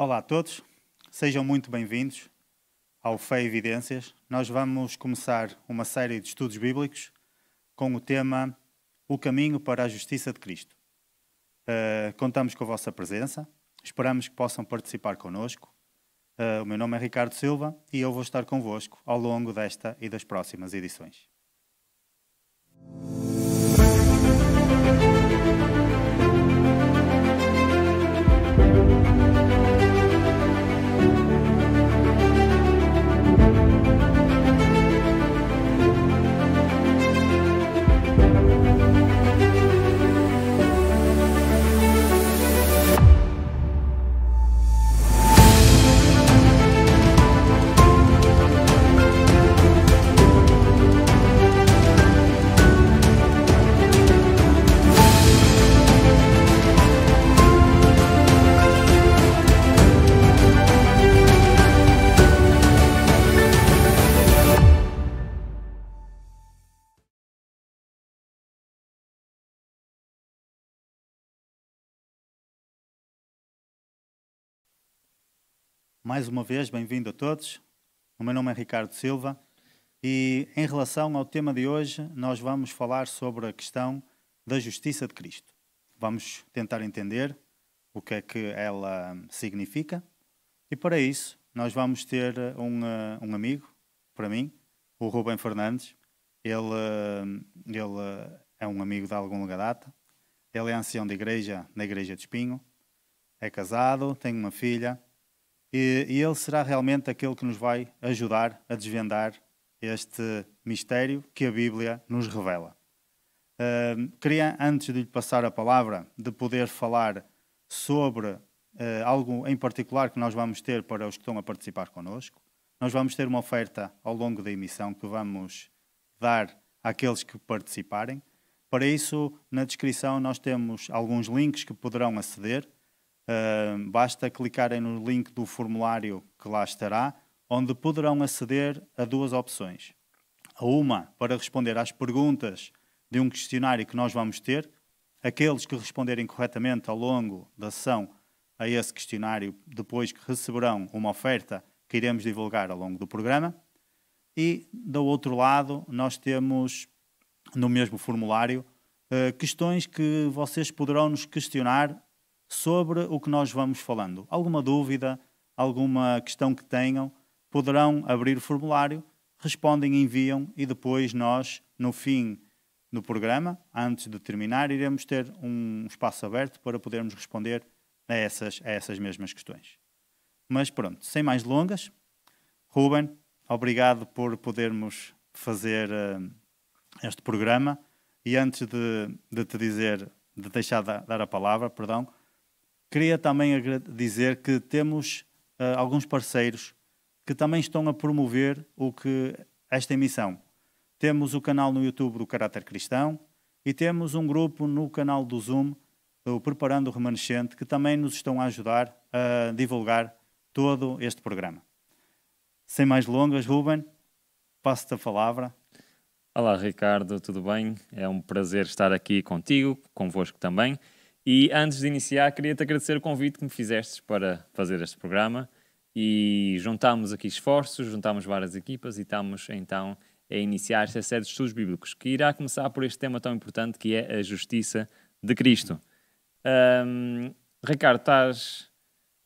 Olá a todos, sejam muito bem-vindos ao Fé Evidências. Nós vamos começar uma série de estudos bíblicos com o tema O Caminho para a Justiça de Cristo. Uh, contamos com a vossa presença, esperamos que possam participar connosco. Uh, o meu nome é Ricardo Silva e eu vou estar convosco ao longo desta e das próximas edições. Mais uma vez, bem-vindo a todos. O meu nome é Ricardo Silva e, em relação ao tema de hoje, nós vamos falar sobre a questão da justiça de Cristo. Vamos tentar entender o que é que ela significa e, para isso, nós vamos ter um, eh, um amigo, para mim, o Rubem Fernandes. Ele, eh, ele é um amigo de algum longa data. Ele é ancião de igreja na Igreja de Espinho. É casado, tem uma filha e, e Ele será realmente aquele que nos vai ajudar a desvendar este mistério que a Bíblia nos revela. Uh, queria, antes de lhe passar a palavra, de poder falar sobre uh, algo em particular que nós vamos ter para os que estão a participar connosco. Nós vamos ter uma oferta ao longo da emissão que vamos dar àqueles que participarem. Para isso, na descrição nós temos alguns links que poderão aceder basta clicarem no link do formulário que lá estará, onde poderão aceder a duas opções. A uma, para responder às perguntas de um questionário que nós vamos ter. Aqueles que responderem corretamente ao longo da sessão a esse questionário, depois que receberão uma oferta que iremos divulgar ao longo do programa. E, do outro lado, nós temos, no mesmo formulário, eh, questões que vocês poderão nos questionar sobre o que nós vamos falando. Alguma dúvida, alguma questão que tenham, poderão abrir o formulário, respondem, enviam e depois nós, no fim do programa, antes de terminar, iremos ter um espaço aberto para podermos responder a essas, a essas mesmas questões. Mas pronto, sem mais longas, Ruben, obrigado por podermos fazer uh, este programa. E antes de, de te dizer, de deixar dar a palavra, perdão, Queria também dizer que temos uh, alguns parceiros que também estão a promover o que esta emissão. Temos o canal no YouTube do Caráter Cristão e temos um grupo no canal do Zoom, o Preparando o Remanescente, que também nos estão a ajudar a divulgar todo este programa. Sem mais longas, Ruben, passo-te a palavra. Olá, Ricardo, tudo bem? É um prazer estar aqui contigo, convosco também. E antes de iniciar, queria-te agradecer o convite que me fizestes para fazer este programa e juntámos aqui esforços, juntámos várias equipas e estamos então a iniciar esta série de estudos bíblicos, que irá começar por este tema tão importante que é a justiça de Cristo. Um, Ricardo, estás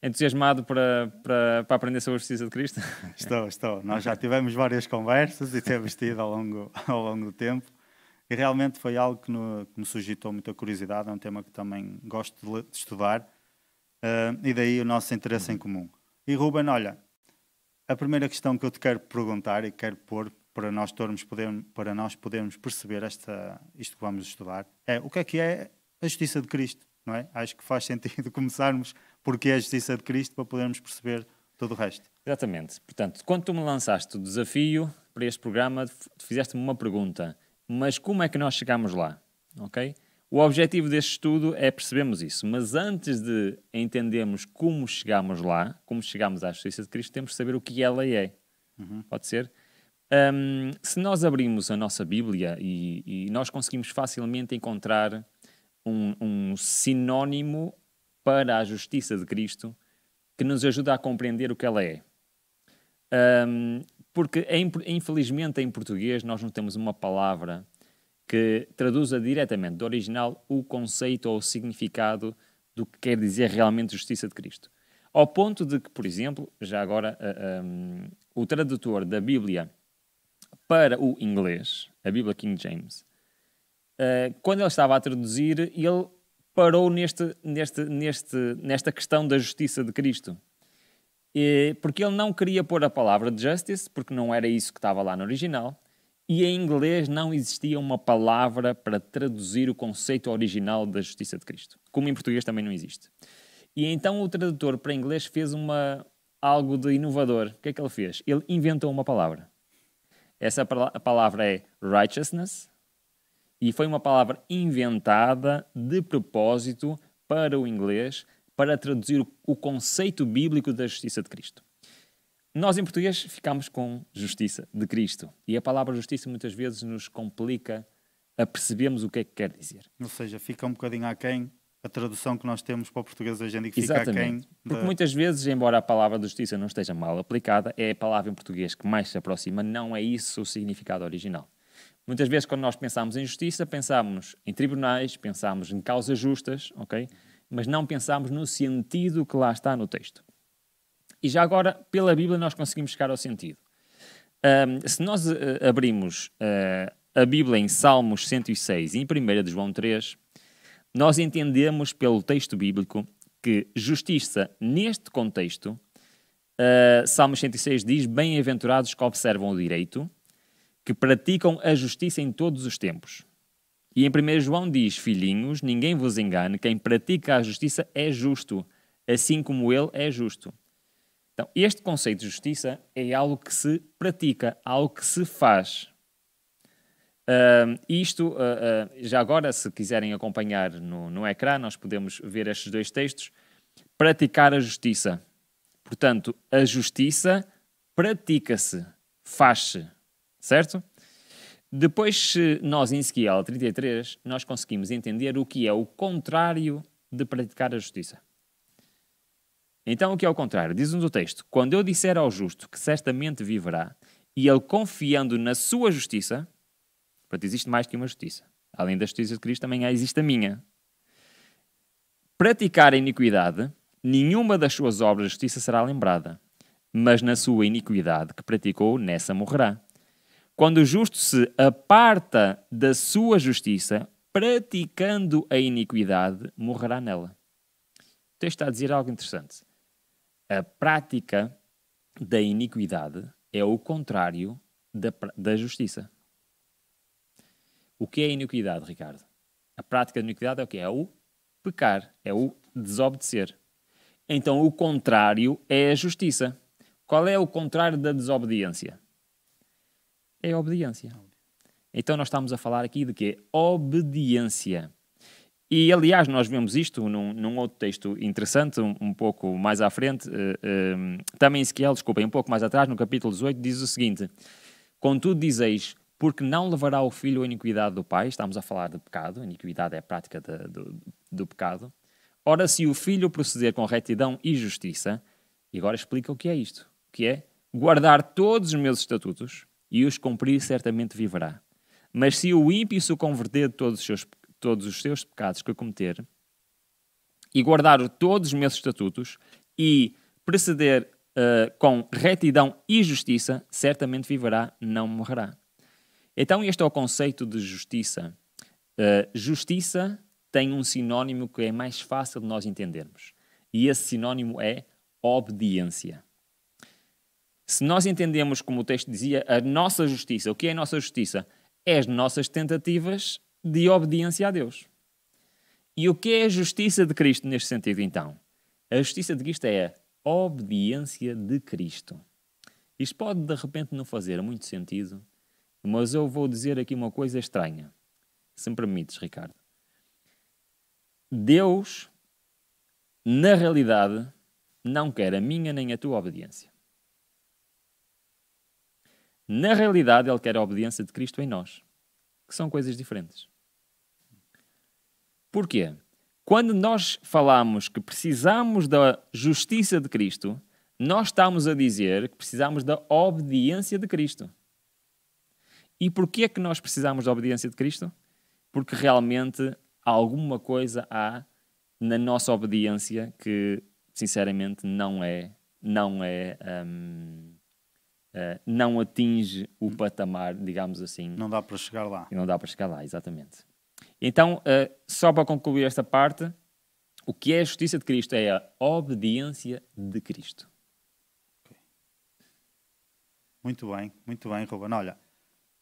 entusiasmado para, para, para, aprender sobre a justiça de Cristo? Estou, estou. Nós já tivemos várias conversas e temos tido ao longo, ao longo do tempo. E realmente foi algo que, no, que me suscitou muita curiosidade, é um tema que também gosto de, de estudar, uh, e daí o nosso interesse uhum. em comum. E Ruben, olha, a primeira questão que eu te quero perguntar e quero pôr para nós, termos poder, para nós podermos perceber esta, isto que vamos estudar é o que é que é a justiça de Cristo, não é? Acho que faz sentido começarmos porque é a justiça de Cristo para podermos perceber todo o resto. Exatamente. Portanto, quando tu me lançaste o desafio para este programa, fizeste-me uma pergunta. Mas como é que nós chegamos lá? Ok? O objetivo deste estudo é percebermos isso, mas antes de entendermos como chegamos lá, como chegamos à justiça de Cristo, temos de saber o que ela é. Uhum. Pode ser? Um, se nós abrimos a nossa Bíblia e, e nós conseguimos facilmente encontrar um, um, sinónimo para a justiça de Cristo que nos ajuda a compreender o que ela é. Um, porque, infelizmente, em português nós não temos uma palavra que traduza diretamente do original o conceito ou o significado do que quer dizer realmente justiça de Cristo. Ao ponto de que, por exemplo, já agora, uh, ah, um, ah, o tradutor da Bíblia para o inglês, a Bíblia King James, uh, quando ele estava a traduzir, ele parou neste, neste, neste, nesta questão da justiça de Cristo. E, porque ele não queria pôr a palavra justice, porque não era isso que estava lá no original, e em inglês não existia uma palavra para traduzir o conceito original da justiça de Cristo, como em português também não existe. E então o tradutor para inglês fez uma, algo de inovador. O que é que ele fez? Ele inventou uma palavra. Essa palavra é righteousness e foi uma palavra inventada de propósito para o inglês para traduzir o conceito bíblico da justiça de Cristo. Nós, em português, ficamos com justiça de Cristo. E a palavra justiça muitas vezes nos complica a percebermos o que é que quer dizer. Ou seja, fica um bocadinho aquém a tradução que nós temos para o português hoje em dia que Exatamente. fica aquém. Porque muitas vezes, embora a palavra justiça não esteja mal aplicada, é a palavra em português que mais se aproxima, não é isso o significado original. Muitas vezes, quando nós pensamos em justiça, pensamos em tribunais, pensamos em causas justas, ok? mas não pensamos no sentido que lá está no texto. E já agora, pela Bíblia, nós conseguimos chegar ao sentido. Um, se nós uh, abrimos uh, a Bíblia em Salmos 106 e em 1 de João 3, nós entendemos pelo texto bíblico que justiça, neste contexto, uh, Salmos 106 diz: Bem-aventurados que observam o direito, que praticam a justiça em todos os tempos. E em 1 João diz: Filhinhos, ninguém vos engane, quem pratica a justiça é justo, assim como ele é justo. Então, este conceito de justiça é algo que se pratica, algo que se faz. Uh, isto, uh, uh, já agora, se quiserem acompanhar no, no ecrã, nós podemos ver estes dois textos. Praticar a justiça. Portanto, a justiça pratica-se, faz-se, certo? Depois, nós em Sequiel 33, nós conseguimos entender o que é o contrário de praticar a justiça. Então, o que é o contrário? Diz-nos o texto: Quando eu disser ao justo que certamente viverá, e ele confiando na sua justiça, portanto, existe mais que uma justiça. Além da justiça de Cristo, também existe a minha. Praticar a iniquidade, nenhuma das suas obras de justiça será lembrada, mas na sua iniquidade que praticou, nessa morrerá. Quando o justo se aparta da sua justiça, praticando a iniquidade, morrerá nela. O texto está a dizer algo interessante. A prática da iniquidade é o contrário da, da justiça. O que é iniquidade, Ricardo? A prática da iniquidade é o que? É o pecar, é o desobedecer. Então o contrário é a justiça. Qual é o contrário da desobediência? é a obediência. Então nós estamos a falar aqui de quê? Obediência. E, aliás, nós vemos isto num, num outro texto interessante, um, um, pouco mais à frente, uh, uh, também Ezequiel, desculpem, um pouco mais atrás, no capítulo 18, diz o seguinte, Contudo dizeis, porque não levará o filho a iniquidade do pai, estamos a falar de pecado, a iniquidade é a prática de, do, do pecado. Ora, se o filho proceder com retidão e justiça, e agora explica o que é isto, que é guardar todos os meus estatutos, e os cumprir, certamente viverá. Mas se o ímpio se converter de todos os seus, todos os seus pecados que cometer, e guardar todos os meus estatutos, e proceder uh, eh, com retidão e justiça, certamente viverá, não morrerá. Então, este é o conceito de justiça. Uh, justiça tem um sinónimo que é mais fácil de nós entendermos. E esse sinónimo é obediência. Se nós entendemos, como o texto dizia, a nossa justiça, o que é a nossa justiça? É as nossas tentativas de obediência a Deus. E o que é a justiça de Cristo neste sentido, então? A justiça de Cristo é a obediência de Cristo. Isto pode de repente não fazer muito sentido, mas eu vou dizer aqui uma coisa estranha. Se me permites, Ricardo. Deus, na realidade, não quer a minha nem a tua obediência. Na realidade, ele quer a obediência de Cristo em nós, que são coisas diferentes. Porquê? Quando nós falamos que precisamos da justiça de Cristo, nós estamos a dizer que precisamos da obediência de Cristo. E porquê é que nós precisamos da obediência de Cristo? Porque realmente alguma coisa há na nossa obediência que, sinceramente, não é, não é, hum, eh, não atinge o patamar, digamos assim. Não dá para chegar lá. E não dá para chegar lá, exatamente. Então, uh, só para concluir esta parte, o que é a justiça de Cristo? É a obediência de Cristo. Muito bem, muito bem, Ruben. Olha,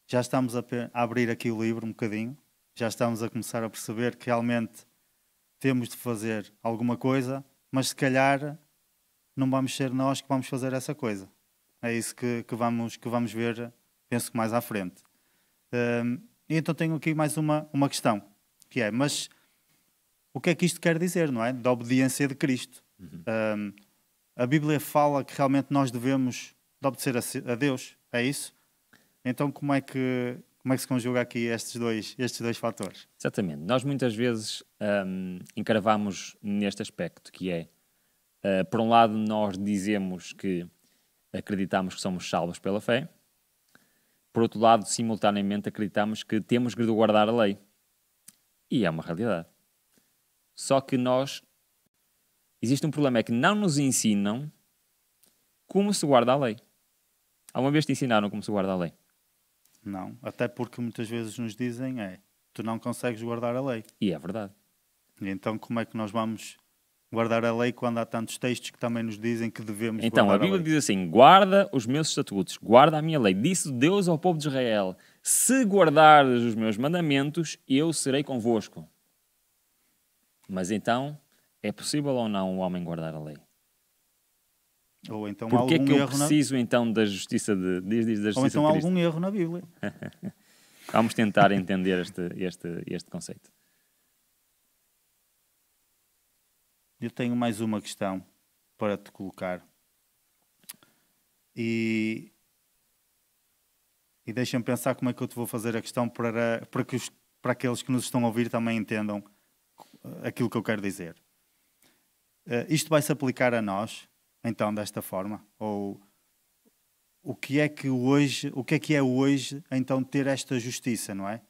já estamos a, a abrir aqui o livro um bocadinho, já estamos a começar a perceber que realmente temos de fazer alguma coisa, mas se calhar não vamos ser nós que vamos fazer essa coisa é isso que, que, vamos, que vamos ver, penso que mais à frente. Hum, e então tenho aqui mais uma, uma questão, que é, mas o que é que isto quer dizer, não é? Da obediência de Cristo. Uhum. Hum, a Bíblia fala que realmente nós devemos de obedecer a, a, Deus, é isso? Então como é que como é que se conjuga aqui estes dois estes dois fatores? Exatamente. Nós muitas vezes um, encravamos neste aspecto que é, uh, por um lado nós dizemos que acreditamos que somos salvos pela fé. Por outro lado, simultaneamente acreditamos que temos de guardar a lei. E é uma realidade. Só que nós. Existe um problema, é que não nos ensinam como se guarda a lei. Alguma vez te ensinaram como se guarda a lei? Não, até porque muitas vezes nos dizem é tu não consegues guardar a lei. E é verdade. E então como é que nós vamos guardar a lei quando há tantos textos que também nos dizem que devemos Então, a Bíblia a diz assim: guarda os meus estatutos, guarda a minha lei. Disse Deus ao povo de Israel: se guardares os meus mandamentos, eu serei convosco. Mas então, é possível ou não o homem guardar a lei? Ou então Porquê é que eu preciso na... então da justiça de, diz, diz, da justiça Ou então há algum erro na Bíblia. Vamos tentar entender este, este, este conceito. Eu tenho mais uma questão para te colocar. E, e deixem-me pensar como é que eu te vou fazer a questão para, para, que os, para aqueles que nos estão a ouvir também entendam aquilo que eu quero dizer. Uh, isto vai se aplicar a nós, então, desta forma? Ou o que é que hoje, o que é que é hoje, então, ter esta justiça, não é?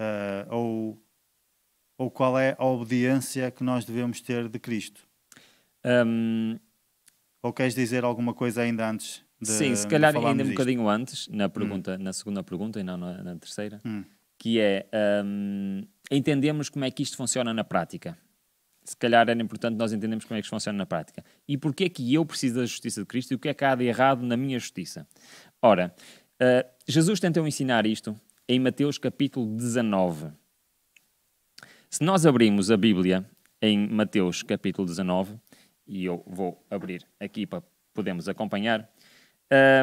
Uh, ou ou qual é a obediência que nós devemos ter de Cristo? Um... Ou queres dizer alguma coisa ainda antes? De, Sim, se calhar ainda um bocadinho antes, na, hum. pergunta, hum. na segunda pergunta e não na, na terceira, hum. que é um, entendemos como é que isto funciona na prática. Se calhar era importante nós entendermos como é que isto funciona na prática. E porquê é que eu preciso da justiça de Cristo e o que é que há de errado na minha justiça? Ora, uh, Jesus tentou ensinar isto em Mateus capítulo 19. Se nós abrirmos a Bíblia em Mateus capítulo 19, e eu vou abrir aqui para podermos acompanhar,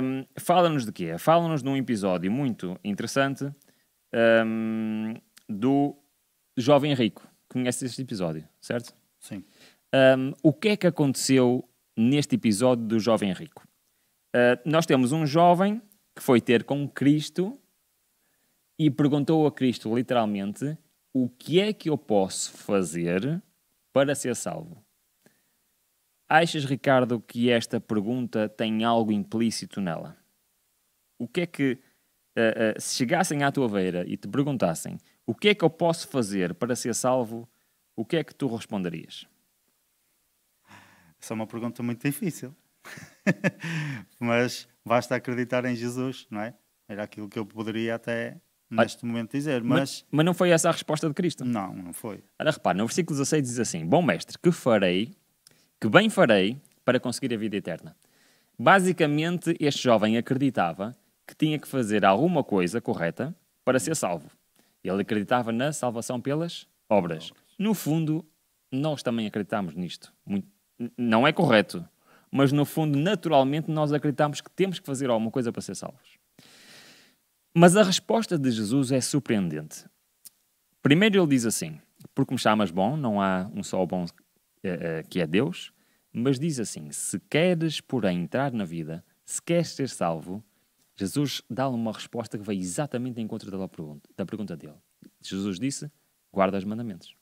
um, fala-nos de quê? Fala-nos de um episódio muito interessante um, do jovem rico. Conheces este episódio, certo? Sim. Um, o que é que aconteceu neste episódio do jovem rico? Uh, nós temos um jovem que foi ter com Cristo e perguntou a Cristo, literalmente, o que é que eu posso fazer para ser salvo? Achas, Ricardo, que esta pergunta tem algo implícito nela? O que é que, uh, uh, se chegassem à tua beira e te perguntassem o que é que eu posso fazer para ser salvo, o que é que tu responderias? Essa é uma pergunta muito difícil. Mas basta acreditar em Jesus, não é? Era aquilo que eu poderia até Hum. neste momento dizer, mas... mas... mas... não foi essa a resposta de Cristo? Não, não foi. Olha, repare, no versículo 16 diz assim, Bom mestre, que farei, que bem farei para conseguir a vida eterna? Basicamente, este jovem acreditava que tinha que fazer alguma coisa correta para ser salvo. Ele acreditava na salvação pelas obras. No fundo, nós também acreditamos nisto. Não é correto, mas no fundo, naturalmente, nós acreditamos que temos que fazer alguma coisa para ser salvos. Mas a resposta de Jesus é surpreendente. Primeiro ele diz assim: Porque me chamas bom, não há um só bom eh, eh, que é Deus. Mas diz assim: Se queres, porém, entrar na vida, se queres ser salvo, Jesus dá-lhe uma resposta que vai exatamente em encontro da pergunta, da pergunta dele. Jesus disse: Guarda os mandamentos.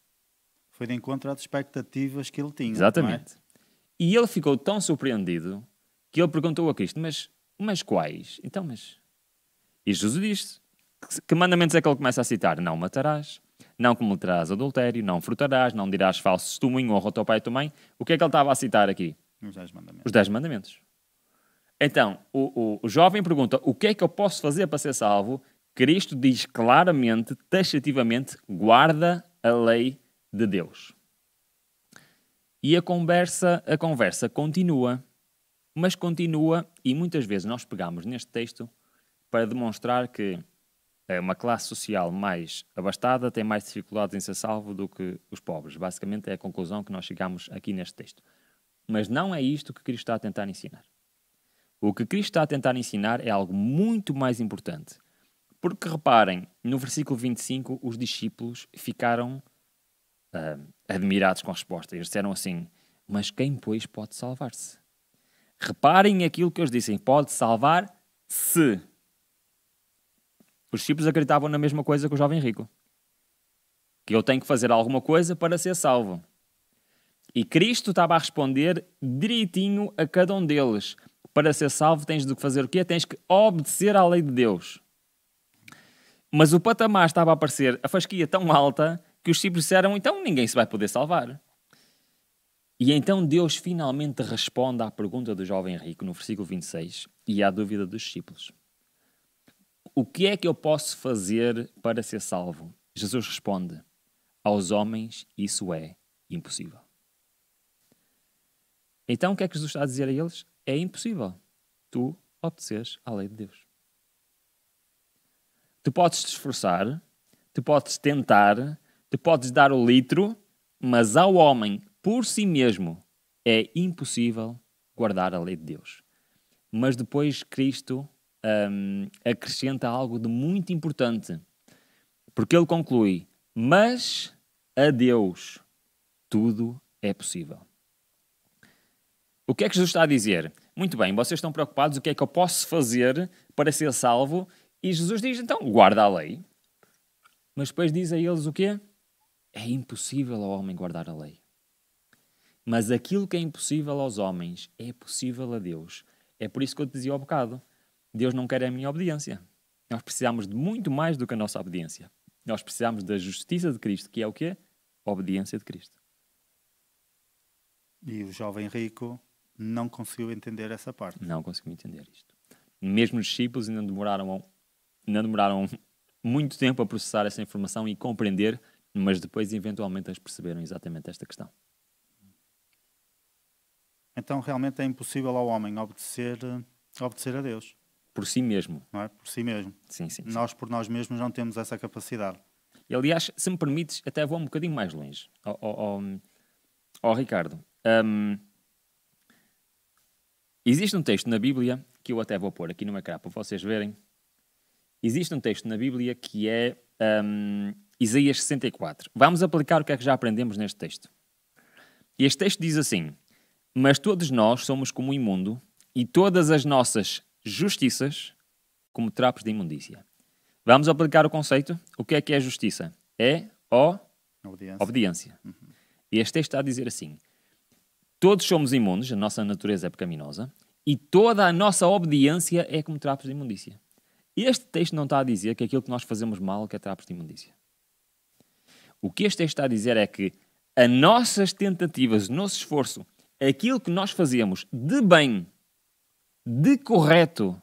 Foi de encontro às expectativas que ele tinha. É? Exatamente. É? E ele ficou tão surpreendido que ele perguntou a Cristo: Mas, mas quais? Então, mas e Jesus diz que mandamentos é que ele começa a citar? Não matarás, não cometerás adultério, não frutarás, não dirás falso testemunho, honra ao teu pai e tua mãe. O que é que ele estava a citar aqui? Os dez mandamentos. Os dez mandamentos. Então, o, o, o jovem pergunta, o que é que eu posso fazer para ser salvo? Cristo diz claramente, taxativamente, guarda a lei de Deus. E a conversa, a conversa continua, mas continua, e muitas vezes nós pegamos neste texto para demonstrar que é, uma classe social mais abastada tem mais dificuldades em ser salvo do que os pobres. Basicamente é a conclusão que nós chegamos aqui neste texto. Mas não é isto que Cristo está a tentar ensinar. O que Cristo está a tentar ensinar é algo muito mais importante. Porque reparem, no versículo 25, os discípulos ficaram uh, admirados com a resposta. Eles disseram assim: Mas quem, pois, pode salvar-se? Reparem aquilo que eles dizem: pode salvar-se. Os discípulos acreditavam na mesma coisa que o jovem rico. Que eu tenho que fazer alguma coisa para ser salvo. E Cristo estava a responder direitinho a cada um deles. Para ser salvo tens de fazer o quê? Tens que obedecer à lei de Deus. Mas o patamar estava a aparecer a fasquia tão alta que os discípulos disseram, então ninguém se vai poder salvar. E então Deus finalmente responde à pergunta do jovem rico no versículo 26 e à dúvida dos discípulos. O que é que eu posso fazer para ser salvo? Jesus responde: Aos homens isso é impossível. Então o que é que Jesus está a dizer a eles? É impossível tu obedeces a lei de Deus. Tu podes te esforçar, tu podes tentar, tu podes dar o litro, mas ao homem por si mesmo é impossível guardar a lei de Deus. Mas depois Cristo um, acrescenta algo de muito importante, porque ele conclui: Mas a Deus tudo é possível. O que é que Jesus está a dizer? Muito bem, vocês estão preocupados, o que é que eu posso fazer para ser salvo? E Jesus diz então: guarda a lei. Mas depois diz a eles o quê? É impossível ao homem guardar a lei. Mas aquilo que é impossível aos homens é possível a Deus. É por isso que eu te dizia ao bocado: Deus não quer a minha obediência. Nós precisamos de muito mais do que a nossa obediência. Nós precisamos da justiça de Cristo, que é o quê? A obediência de Cristo. E o jovem rico não conseguiu entender essa parte. Não conseguiu entender isto. Mesmo os discípulos ainda demoraram, ainda demoraram muito tempo a processar essa informação e compreender, mas depois eventualmente eles perceberam exatamente esta questão. Então realmente é impossível ao homem obedecer, obedecer a Deus. Por si mesmo. Não é? Por si mesmo. Sim, sim. Nós, por nós mesmos, não temos essa capacidade. E, aliás, se me permites, até vou um bocadinho mais longe. Ó oh, oh, oh, Ricardo, um, existe um texto na Bíblia, que eu até vou pôr aqui no ecrã para vocês verem. Existe um texto na Bíblia que é um, Isaías 64. Vamos aplicar o que é que já aprendemos neste texto. Este texto diz assim: Mas todos nós somos como o imundo, e todas as nossas justiças como trapos de imundícia. Vamos aplicar o conceito. O que é que é justiça? É o... obediência. obediência. Uhum. E este texto está a dizer assim: todos somos imundos, a nossa natureza é pecaminosa, e toda a nossa obediência é como trapos de imundícia. Este texto não está a dizer que aquilo que nós fazemos mal é trapos de imundícia. O que este texto está a dizer é que as nossas tentativas, o nosso esforço, aquilo que nós fazemos de bem de correto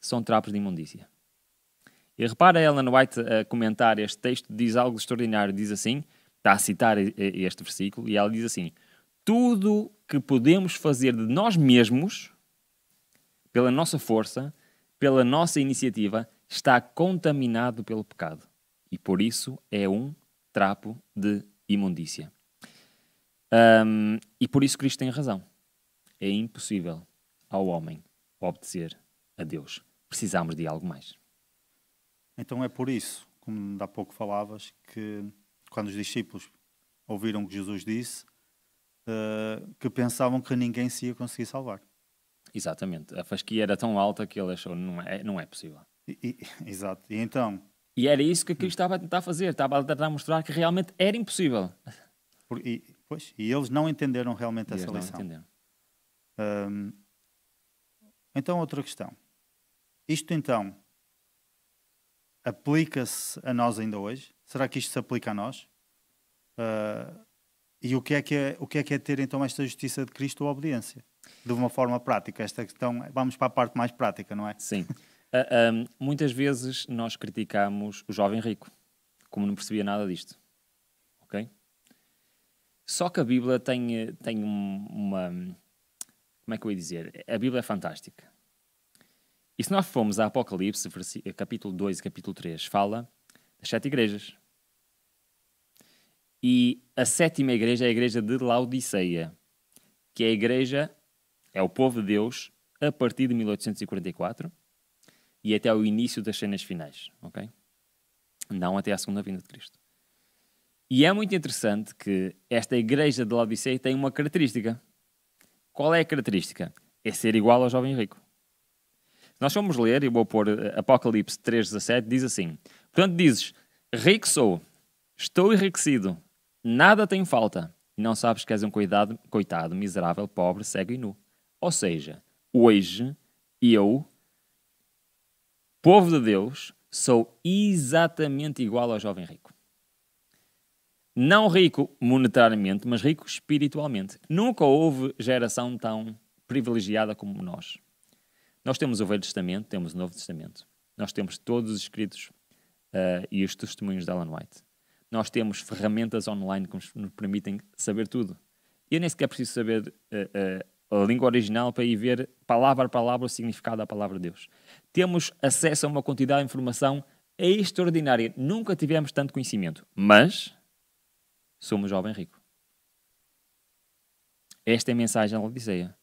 são trapos de imundícia. E repara Ellen White a comentar este texto, diz algo extraordinário. Diz assim, está a citar este versículo, e ela diz assim: Tudo que podemos fazer de nós mesmos, pela nossa força, pela nossa iniciativa, está contaminado pelo pecado. E por isso é um trapo de imundícia. Um, e por isso Cristo tem razão. É impossível ao homem obedecer a Deus. Precisamos de algo mais. Então é por isso, como há pouco falavas, que quando os discípulos ouviram o que Jesus disse, uh, que pensavam que ninguém se ia conseguir salvar. Exatamente. A fasquia era tão alta que ele achou, não é, não é possível. E, e, exato. E então... E era isso que Cristo estava a tentar fazer. Estava a tentar mostrar que realmente era impossível. Por, e, pois, e eles não entenderam realmente e essa eles lição. Não entenderam. Um, então, outra questão. Isto, então, aplica-se a nós ainda hoje? Será que isto se aplica a nós? Uh, e o que, é que é, o que é que é ter, então, esta justiça de Cristo ou obediência? De uma forma prática, esta questão, vamos para a parte mais prática, não é? Sim. Uh, ah, um, ah, muitas vezes nós criticamos o jovem rico, como não percebia nada disto. Ok? Só que a Bíblia tem, eh, tem uma, como é que eu ia dizer? A Bíblia é fantástica. E se nós formos a Apocalipse, capítulo 2 e capítulo 3, fala das sete igrejas. E a sétima igreja é a igreja de Laodiceia, que é a igreja, é o povo de Deus, a partir de 1844 e até ao início das cenas finais, ok? Não até à segunda vinda de Cristo. E é muito interessante que esta igreja de Laodiceia tem uma característica. Qual é a característica? É ser igual ao jovem rico. nós vamos ler, e vou pôr eh, Apocalipse 3,17, diz assim: Portanto, dizes, rico sou, estou enriquecido, nada tenho falta, e não sabes que és um coitado, coitado, miserável, pobre, cego e nu. Ou seja, hoje eu, povo de Deus, sou exatamente igual ao jovem rico. Não rico monetariamente, mas rico espiritualmente. Nunca houve geração tão privilegiada como nós. Nós temos o Velho Testamento, temos o Novo Testamento. Nós temos todos os escritos uh, e os testemunhos de Alan White. Nós temos ferramentas online que nos, permitem saber tudo. Eu nem sequer preciso saber uh, uh, a língua original para ir ver palavra a palavra o significado da palavra de Deus. Temos acesso a uma quantidade de informação extraordinária. Nunca tivemos tanto conhecimento. Mas Sou um jovem rico. Esta é a mensagem da Odisseia.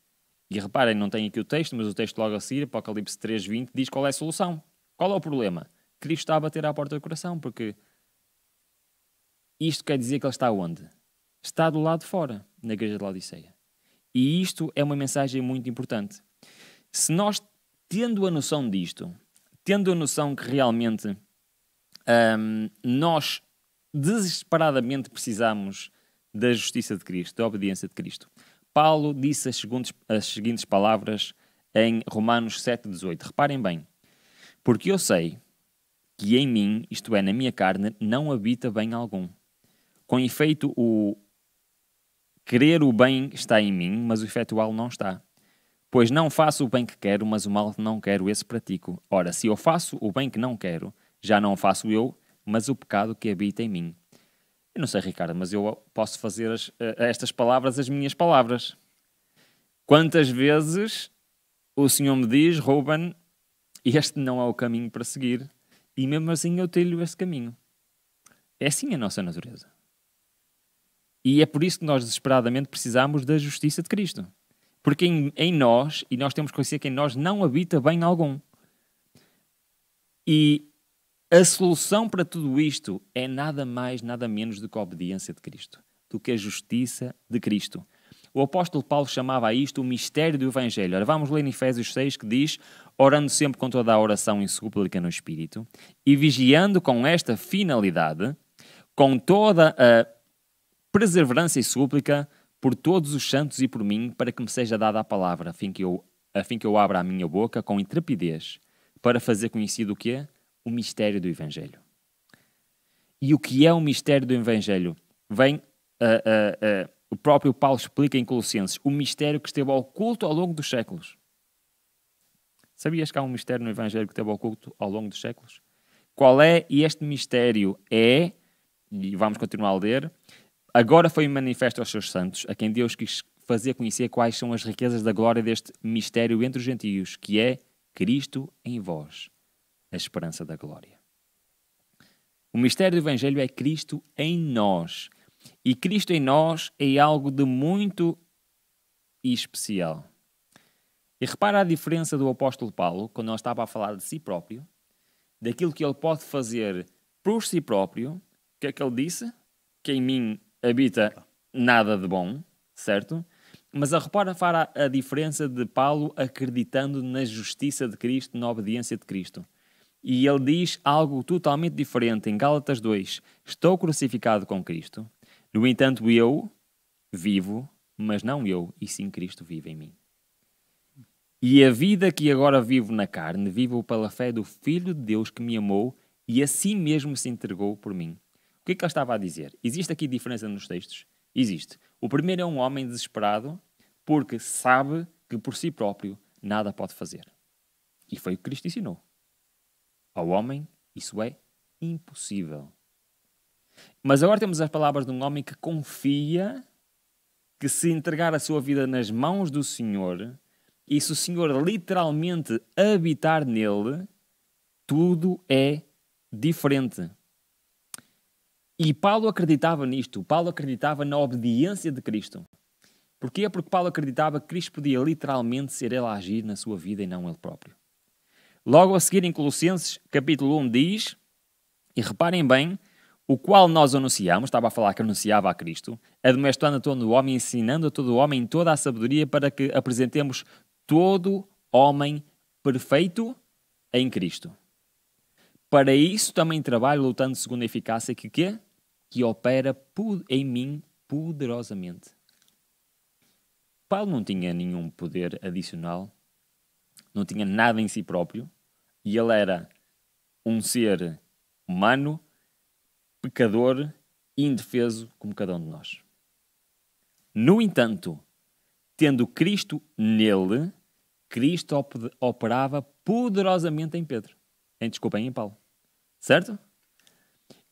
E reparem, não tem aqui o texto, mas o texto logo a seguir, Apocalipse 3.20, diz qual é a solução. Qual é o problema? Cristo está a bater à porta do coração, porque isto quer dizer que ele está onde? Está do lado de fora, na igreja de Laodiceia. E isto é uma mensagem muito importante. Se nós, tendo a noção disto, tendo a noção que realmente hum, nós desesperadamente precisamos da justiça de Cristo, da obediência de Cristo. Paulo disse as, as seguintes palavras em Romanos 7,18. Reparem bem. Porque eu sei que em mim, isto é, na minha carne, não habita bem algum. Com efeito, o querer o bem está em mim, mas o efetual não está. Pois não faço o bem que quero, mas o mal que não quero, esse pratico. Ora, se eu faço o bem que não quero, já não faço eu, mas o pecado que habita em mim. Eu não sei, Ricardo, mas eu posso fazer as, eh, estas palavras as minhas palavras. Quantas vezes o Senhor me diz, Ruben, este não é o caminho para seguir, e mesmo assim eu trilho esse caminho. É assim a nossa natureza. E é por isso que nós desesperadamente precisamos da justiça de Cristo. Porque em, em nós, e nós temos que conhecer que em nós não habita bem algum. E a solução para tudo isto é nada mais, nada menos do que a obediência de Cristo, do que a justiça de Cristo. O apóstolo Paulo chamava a isto o mistério do Evangelho. Ora, vamos ler em Efésios 6 que diz: Orando sempre com toda a oração e súplica no Espírito, e vigiando com esta finalidade, com toda a perseverança e súplica por todos os santos e por mim, para que me seja dada a palavra, a fim que eu, a fim que eu abra a minha boca com intrepidez, para fazer conhecido o que é o mistério do Evangelho. E o que é o mistério do Evangelho? Vem, uh, uh, uh, o próprio Paulo explica em Colossenses, o mistério que esteve oculto ao longo dos séculos. Sabias que há um mistério no Evangelho que esteve oculto ao longo dos séculos? Qual é? E este mistério é, e vamos continuar a ler, agora foi manifesto aos seus santos, a quem Deus quis fazer conhecer quais são as riquezas da glória deste mistério entre os gentios, que é Cristo em vós, a esperança da glória. O mistério do Evangelho é Cristo em nós. E Cristo em nós é algo de muito especial. E repara a diferença do apóstolo Paulo, quando ele estava a falar de si próprio, daquilo que ele pode fazer por si próprio, o que é que ele disse? Que em mim habita nada de bom, certo? Mas a repara fará a diferença de Paulo acreditando na justiça de Cristo, na obediência de Cristo. E ele diz algo totalmente diferente em Gálatas 2: Estou crucificado com Cristo. No entanto, eu vivo, mas não eu, e sim Cristo vive em mim. E a vida que agora vivo na carne, vivo pela fé do Filho de Deus que me amou e a si mesmo se entregou por mim. O que é que ele estava a dizer? Existe aqui diferença nos textos? Existe. O primeiro é um homem desesperado porque sabe que por si próprio nada pode fazer. E foi o que Cristo ensinou. Ao homem, isso é impossível. Mas agora temos as palavras de um homem que confia que se entregar a sua vida nas mãos do Senhor, e se o Senhor literalmente habitar nele, tudo é diferente. E Paulo acreditava nisto, Paulo acreditava na obediência de Cristo. Porquê? Porque Paulo acreditava que Cristo podia literalmente ser ele a agir na sua vida e não ele próprio. Logo a seguir, em Colossenses, capítulo 1, diz, e reparem bem, o qual nós anunciamos, estava a falar que anunciava a Cristo, admoestando a todo o homem, ensinando a todo o homem toda a sabedoria para que apresentemos todo homem perfeito em Cristo. Para isso também trabalho lutando segundo a eficácia que quê? Que opera em mim poderosamente. Paulo não tinha nenhum poder adicional, não tinha nada em si próprio, e ele era um ser humano, pecador, indefeso, como cada um de nós. No entanto, tendo Cristo nele, Cristo operava poderosamente em Pedro. Em, desculpa em Paulo. Certo?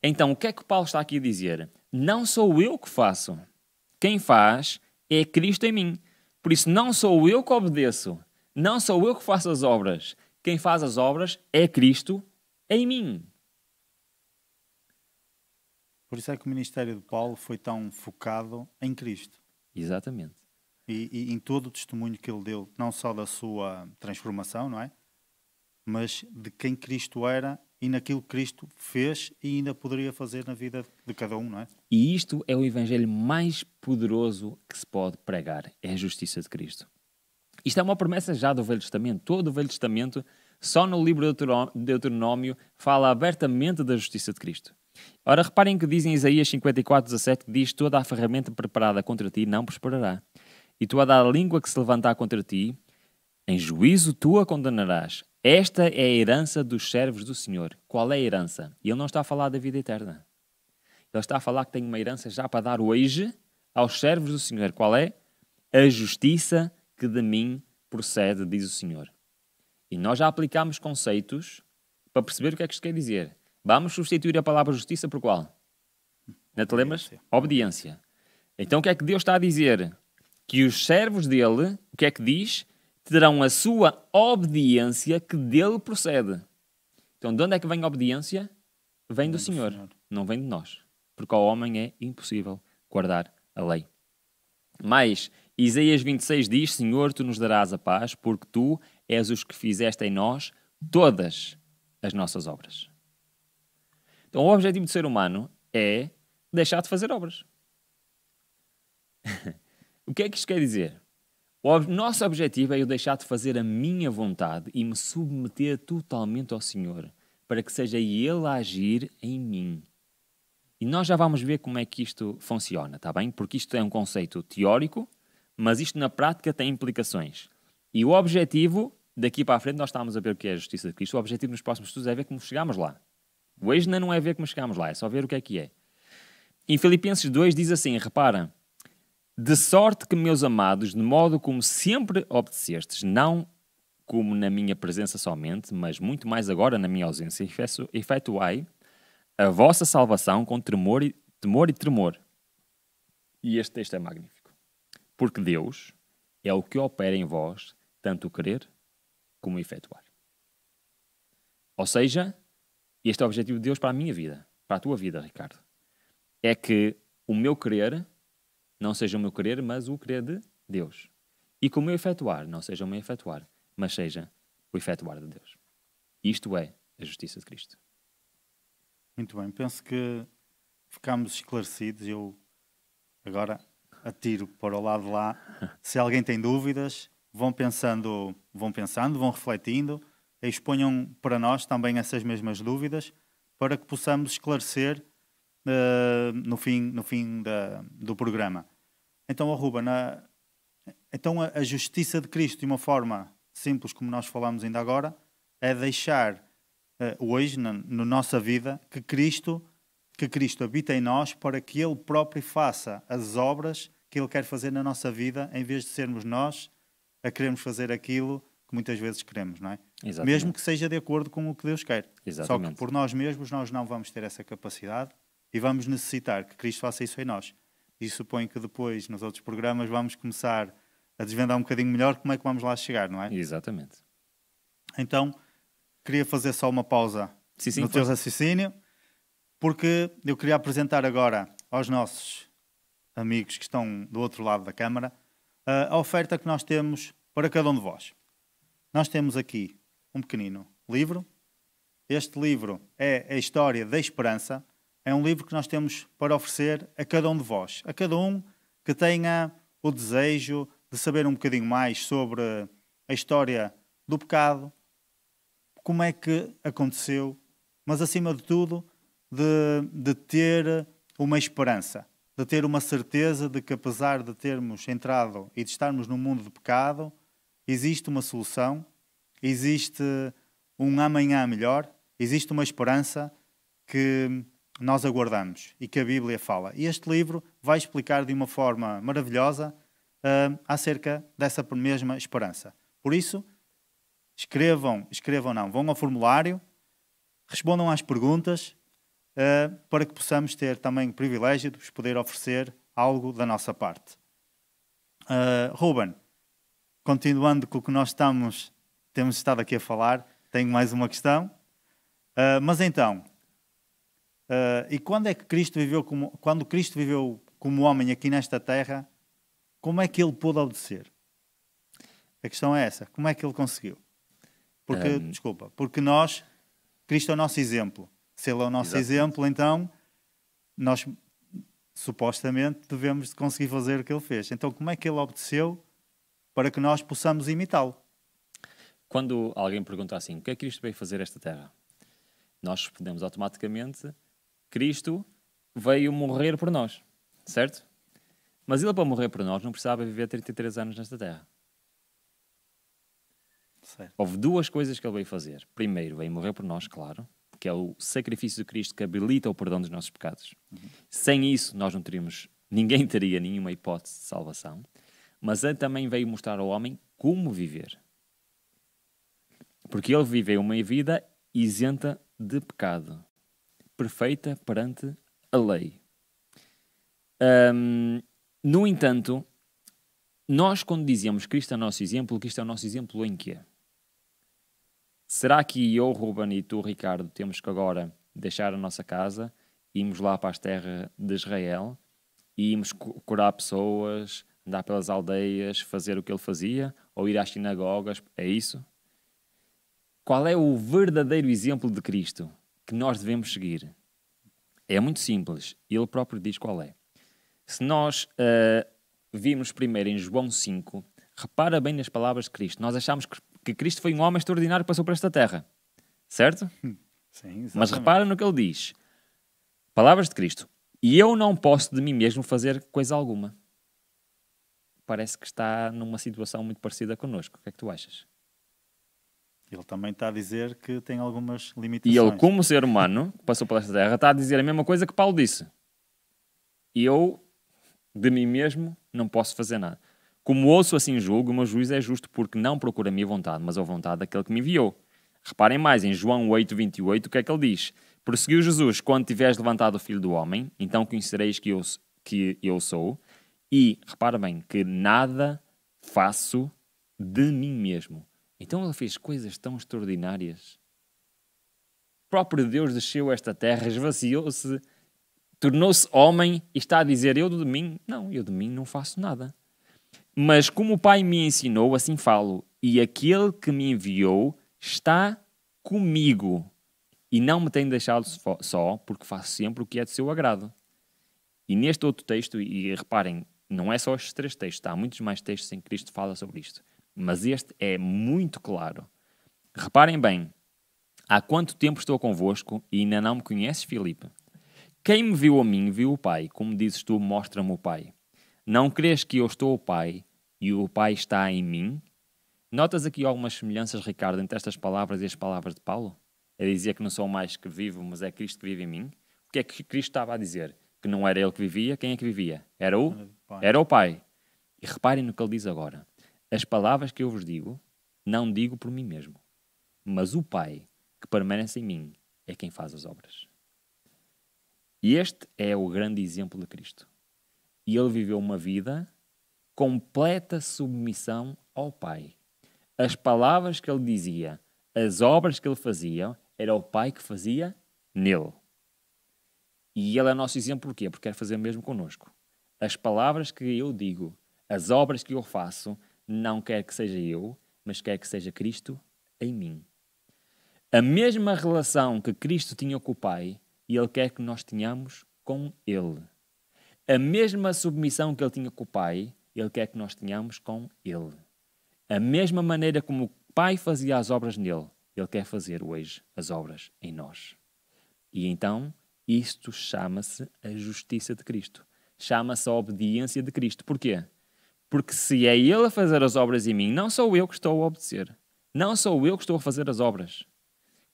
Então, o que é que Paulo está aqui a dizer? Não sou eu que faço. Quem faz é Cristo em mim. Por isso, não sou eu que obedeço. Não sou eu que faço as obras. Quem faz as obras é Cristo em mim. Por isso é que o ministério de Paulo foi tão focado em Cristo. Exatamente. E, e, em todo o testemunho que ele deu, não só da sua transformação, não é? Mas de quem Cristo era e naquilo que Cristo fez e ainda poderia fazer na vida de cada um, não é? E isto é o evangelho mais poderoso que se pode pregar, é a justiça de Cristo. Isto é uma promessa já do Velho Testamento. Todo o Velho Testamento, só no livro de Deuteronômio, fala abertamente da justiça de Cristo. Ora, reparem que diz em Isaías 54, 17, que diz: Toda a ferramenta preparada contra ti não prosperará, e toda a língua que se levantar contra ti, em juízo tu a condenarás. Esta é a herança dos servos do Senhor. Qual é a herança? E ele não está a falar da vida eterna. Ele está a falar que tem uma herança já para dar hoje aos servos do Senhor. Qual é? A justiça que de mim procede, diz o Senhor. E nós já aplicamos conceitos para perceber o que é que isto quer dizer. Vamos substituir a palavra justiça por qual? Não te lembras? Obediência. Então o que é que Deus está a dizer? Que os servos dele, o que é que diz? Terão a sua obediência que dele procede. Então de onde é que vem a obediência? Vem do, Senhor, Senhor, não vem de nós. Porque ao homem é impossível guardar a lei. Mas Isaías 26 diz: Senhor, tu nos darás a paz, porque tu és os que fizeste em nós todas as nossas obras. Então, o objetivo do ser humano é deixar de fazer obras. o que é que isto quer dizer? O nosso objetivo é eu deixar de fazer a minha vontade e me submeter totalmente ao Senhor, para que seja Ele a agir em mim. E nós já vamos ver como é que isto funciona, está bem? Porque isto é um conceito teórico mas isto na prática tem implicações. E o objetivo, daqui para a frente, nós estamos a ver o que é a justiça de Cristo. O objetivo nos próximos estudos é ver como chegamos lá. O Hoje não é ver como chegamos lá, é só ver o que é que é. Em Filipenses 2 diz assim, repara, de sorte que, meus amados, de modo como sempre obedecestes, não como na minha presença somente, mas muito mais agora na minha ausência, efetuai a vossa salvação com tremor e, temor e tremor. E este texto é magnífico. Porque Deus é o que opera em vós tanto o querer como o efetuar. Ou seja, este é o objetivo de Deus para a minha vida, para a tua vida, Ricardo. É que o meu querer não seja o meu querer, mas o querer de Deus. E que o meu efetuar não seja o meu efetuar, mas seja o efetuar de Deus. Isto é a justiça de Cristo. Muito bem, penso que ficamos esclarecidos. Eu agora atiro para o lado de lá. Se alguém tem dúvidas, vão pensando, vão pensando, vão refletindo, exponham para nós também essas mesmas dúvidas para que possamos esclarecer uh, no fim, no fim da, do programa. Então, oh Ruben, a, então a, a, justiça de Cristo, de uma forma simples como nós falamos ainda agora, é deixar uh, hoje, na, na nossa vida, que Cristo que Cristo habita em nós para que Ele próprio faça as obras que Ele quer fazer na nossa vida, em vez de sermos nós a queremos fazer aquilo que muitas vezes queremos, não é? Exatamente. Mesmo que seja de acordo com o que Deus quer. Exatamente. Só que por nós mesmos nós não vamos ter essa capacidade e vamos necessitar que Cristo faça isso em nós. E suponho que depois, nos outros programas, vamos começar a desvendar um bocadinho melhor como é que vamos lá chegar, não é? Exatamente. Então, queria fazer só uma pausa sim, sim, no foi. teu raciocínio porque eu queria apresentar agora aos nossos amigos que estão do outro lado da Câmara eh, a oferta que nós temos para cada um de vós. Nós temos aqui um pequenino livro. Este livro é a História da Esperança. É um livro que nós temos para oferecer a cada um de vós, a cada um que tenha o desejo de saber um bocadinho mais sobre a história do pecado, como é que aconteceu, mas acima de tudo, de, de ter uma esperança, de ter uma certeza de que, apesar de termos entrado e de estarmos num mundo de pecado, existe uma solução, existe um amanhã melhor, existe uma esperança que nós aguardamos e que a Bíblia fala. E este livro vai explicar de uma forma maravilhosa uh, acerca dessa mesma esperança. Por isso, escrevam, escrevam não, vão ao formulário, respondam às perguntas uh, para que possamos ter também o privilégio de vos poder oferecer algo da nossa parte. Uh, Ruben, continuando com o que nós estamos, temos estado aqui a falar, tenho mais uma questão. Uh, mas então, uh, e quando é que Cristo viveu como, quando Cristo viveu como homem aqui nesta terra, como é que ele pôde obedecer? A questão é essa, como é que ele conseguiu? Porque, um... desculpa, porque nós, Cristo é o nosso exemplo se ele é o nosso Exatamente. exemplo, então nós supostamente devemos conseguir fazer o que ele fez. Então, como é que ele obteceu para que nós possamos imitá-lo? Quando alguém pergunta assim, o que é que Cristo veio fazer esta terra? Nós respondemos automaticamente, Cristo veio morrer por nós, certo? Mas ele para morrer por nós não precisava viver 33 anos nesta terra. Certo. Houve duas coisas que ele veio fazer. Primeiro, veio morrer por nós, claro, que é o sacrifício de Cristo que habilita o perdão dos nossos pecados. Uhum. Sem isso, nós não teríamos, ninguém teria nenhuma hipótese de salvação. Mas ele também veio mostrar ao homem como viver. Porque ele viveu uma vida isenta de pecado, perfeita perante a lei. Um, no entanto, nós, quando dizíamos Cristo é o nosso exemplo, Cristo é o nosso exemplo em quê? Será que eu, Ruben, e tu, Ricardo, temos que agora deixar a nossa casa, irmos lá para as terras de Israel e irmos curar pessoas, andar pelas aldeias, fazer o que ele fazia, ou ir às sinagogas? É isso? Qual é o verdadeiro exemplo de Cristo que nós devemos seguir? É muito simples, ele próprio diz qual é. Se nós uh, eh, vimos primeiro em João 5, repara bem nas palavras de Cristo. Nós achamos que que Cristo foi um homem extraordinário que passou por esta terra. Certo? Hum, sim, exatamente. Mas repara no que ele diz. Palavras de Cristo. E eu não posso de mim mesmo fazer coisa alguma. Parece que está numa situação muito parecida connosco. O que é que tu achas? Ele também está a dizer que tem algumas limitações. E ele, como ser humano, que passou por esta terra, está a dizer a mesma coisa que Paulo disse. Eu, de mim mesmo, não posso fazer nada. Como ouço assim julgo, o meu juiz é justo, porque não procura a minha vontade, mas a vontade daquele que me enviou. Reparem mais, em João 8, 28, o que é que ele diz? Perseguiu Jesus quando tiveres levantado o Filho do Homem, então conhecereis que eu, que eu sou. E, repara bem, que nada faço de mim mesmo. Então ele fez coisas tão extraordinárias. O próprio Deus desceu esta terra, esvaziou-se, tornou-se homem e está a dizer: Eu de mim? Não, eu de mim não faço nada. Mas como o Pai me ensinou, assim falo, e aquele que me enviou está comigo e não me tem deixado só, porque faço sempre o que é de seu agrado. E neste outro texto, e reparem, não é só estes três textos, há muitos mais textos em que Cristo fala sobre isto, mas este é muito claro. Reparem bem, há quanto tempo estou convosco e ainda não me conheces, Filipe? Quem me viu a mim, viu o Pai. Como dizes tu, mostra-me o Pai. Não crês que eu estou o Pai e o Pai está em mim? Notas aqui algumas semelhanças, Ricardo, entre estas palavras e as palavras de Paulo? Ele dizia que não sou mais que vivo, mas é Cristo que vive em mim? O que é que Cristo estava a dizer? Que não era ele que vivia, quem é que vivia? Era o? Era o Pai. E reparem no que ele diz agora. As palavras que eu vos digo, não digo por mim mesmo, mas o Pai que permanece em mim é quem faz as obras. E este é o grande exemplo de Cristo. E ele viveu uma vida completa submissão ao Pai. As palavras que ele dizia, as obras que ele fazia, era o Pai que fazia nele. E ele é nosso exemplo porquê? Porque quer fazer o mesmo conosco. As palavras que eu digo, as obras que eu faço, não quer que seja eu, mas quer que seja Cristo em mim. A mesma relação que Cristo tinha com o Pai, ele quer que nós tenhamos com Ele. A mesma submissão que ele tinha com o Pai, ele quer que nós tenhamos com ele. A mesma maneira como o Pai fazia as obras nele, ele quer fazer hoje as obras em nós. E então, isto chama-se a justiça de Cristo. Chama-se a obediência de Cristo. Porquê? Porque se é Ele a fazer as obras em mim, não sou eu que estou a obedecer. Não sou eu que estou a fazer as obras.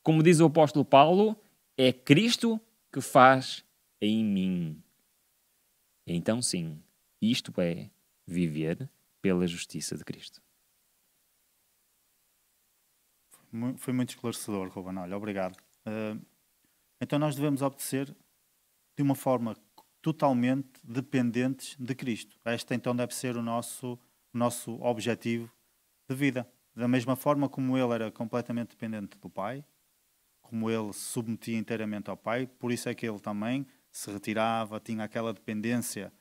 Como diz o apóstolo Paulo, é Cristo que faz em mim. Então, sim, isto é viver pela justiça de Cristo. Foi muito esclarecedor, Ruben. Olha, obrigado. Uh, então, nós devemos obedecer de uma forma totalmente dependentes de Cristo. Este, então, deve ser o nosso, nosso objetivo de vida. Da mesma forma como ele era completamente dependente do Pai, como ele se submetia inteiramente ao Pai, por isso é que ele também se retirava, tinha aquela dependência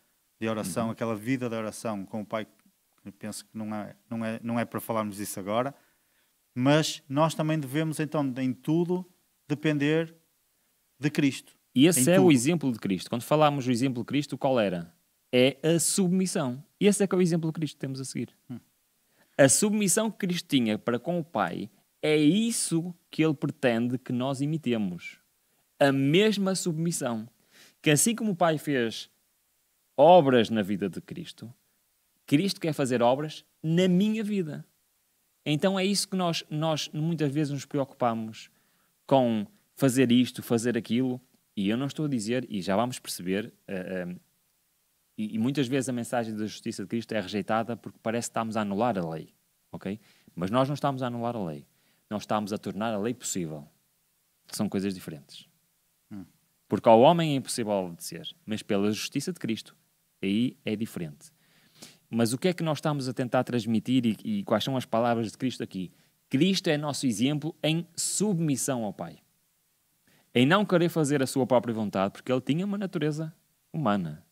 de oração, uhum. aquela vida de oração com o Pai, penso que não é, não, é, não é para falarmos isso agora, mas nós também devemos, então, em tudo, depender de Cristo. E esse é tudo. o exemplo de Cristo. Quando falámos do exemplo de Cristo, qual era? É a submissão. E esse é que é o exemplo de Cristo que temos a seguir. Hum. A submissão que Cristo tinha para com o Pai é isso que ele pretende que nós imitemos. A mesma submissão que assim como o Pai fez obras na vida de Cristo, Cristo quer fazer obras na minha vida. Então é isso que nós, nós muitas vezes nos preocupamos com fazer isto, fazer aquilo. E eu não estou a dizer, e já vamos perceber, uh, uh, e, e, muitas vezes a mensagem da justiça de Cristo é rejeitada porque parece que estamos a anular a lei, ok? Mas nós não estamos a anular a lei, nós estamos a tornar a lei possível. São coisas diferentes. Porque ao homem é impossível obedecer, mas pela justiça de Cristo, aí é diferente. Mas o que é que nós estamos a tentar transmitir e, e quais são as palavras de Cristo aqui? Cristo é nosso exemplo em submissão ao Pai. Em não querer fazer a sua própria vontade, porque ele tinha uma natureza humana.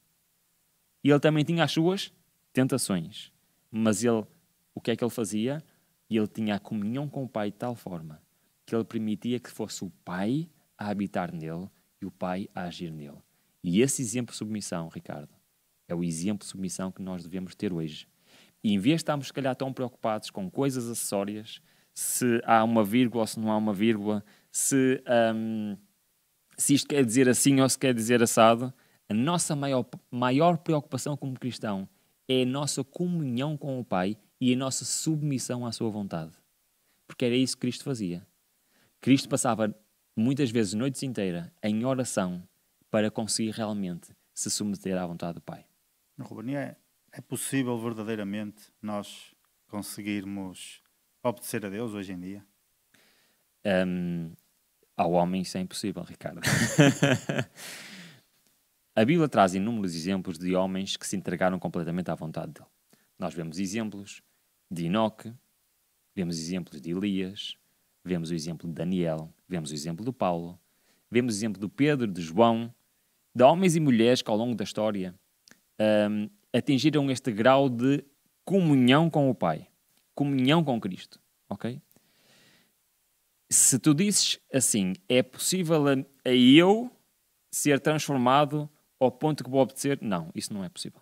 E ele também tinha as suas tentações. Mas ele, o que é que ele fazia? Ele tinha a comunhão com o Pai de tal forma que ele permitia que fosse o Pai a habitar nele e o Pai a agir nele. E esse exemplo de submissão, Ricardo, é o exemplo de submissão que nós devemos ter hoje. E em vez de estarmos, se calhar, tão preocupados com coisas acessórias, se há uma vírgula ou se não há uma vírgula, se, um, se isto quer dizer assim ou se quer dizer assado, a nossa maior, maior preocupação como cristão é a nossa comunhão com o Pai e a nossa submissão à Sua vontade. Porque era isso que Cristo fazia. Cristo passava muitas vezes noites inteiras, em oração, para conseguir realmente se submeter à vontade do Pai. Ruben, é, é possível verdadeiramente nós conseguirmos obedecer a Deus hoje em dia? Um, ao homem isso é impossível, Ricardo. a Bíblia traz inúmeros exemplos de homens que se entregaram completamente à vontade dele. Nós vemos exemplos de Enoque, vemos exemplos de Elias, Vemos o exemplo de Daniel, vemos o exemplo do Paulo, vemos o exemplo do Pedro, de João, de homens e mulheres que ao longo da história um, atingiram este grau de comunhão com o Pai, comunhão com Cristo, ok? Se tu disses assim, é possível a, a eu ser transformado ao ponto que vou obedecer? Não, isso não é possível.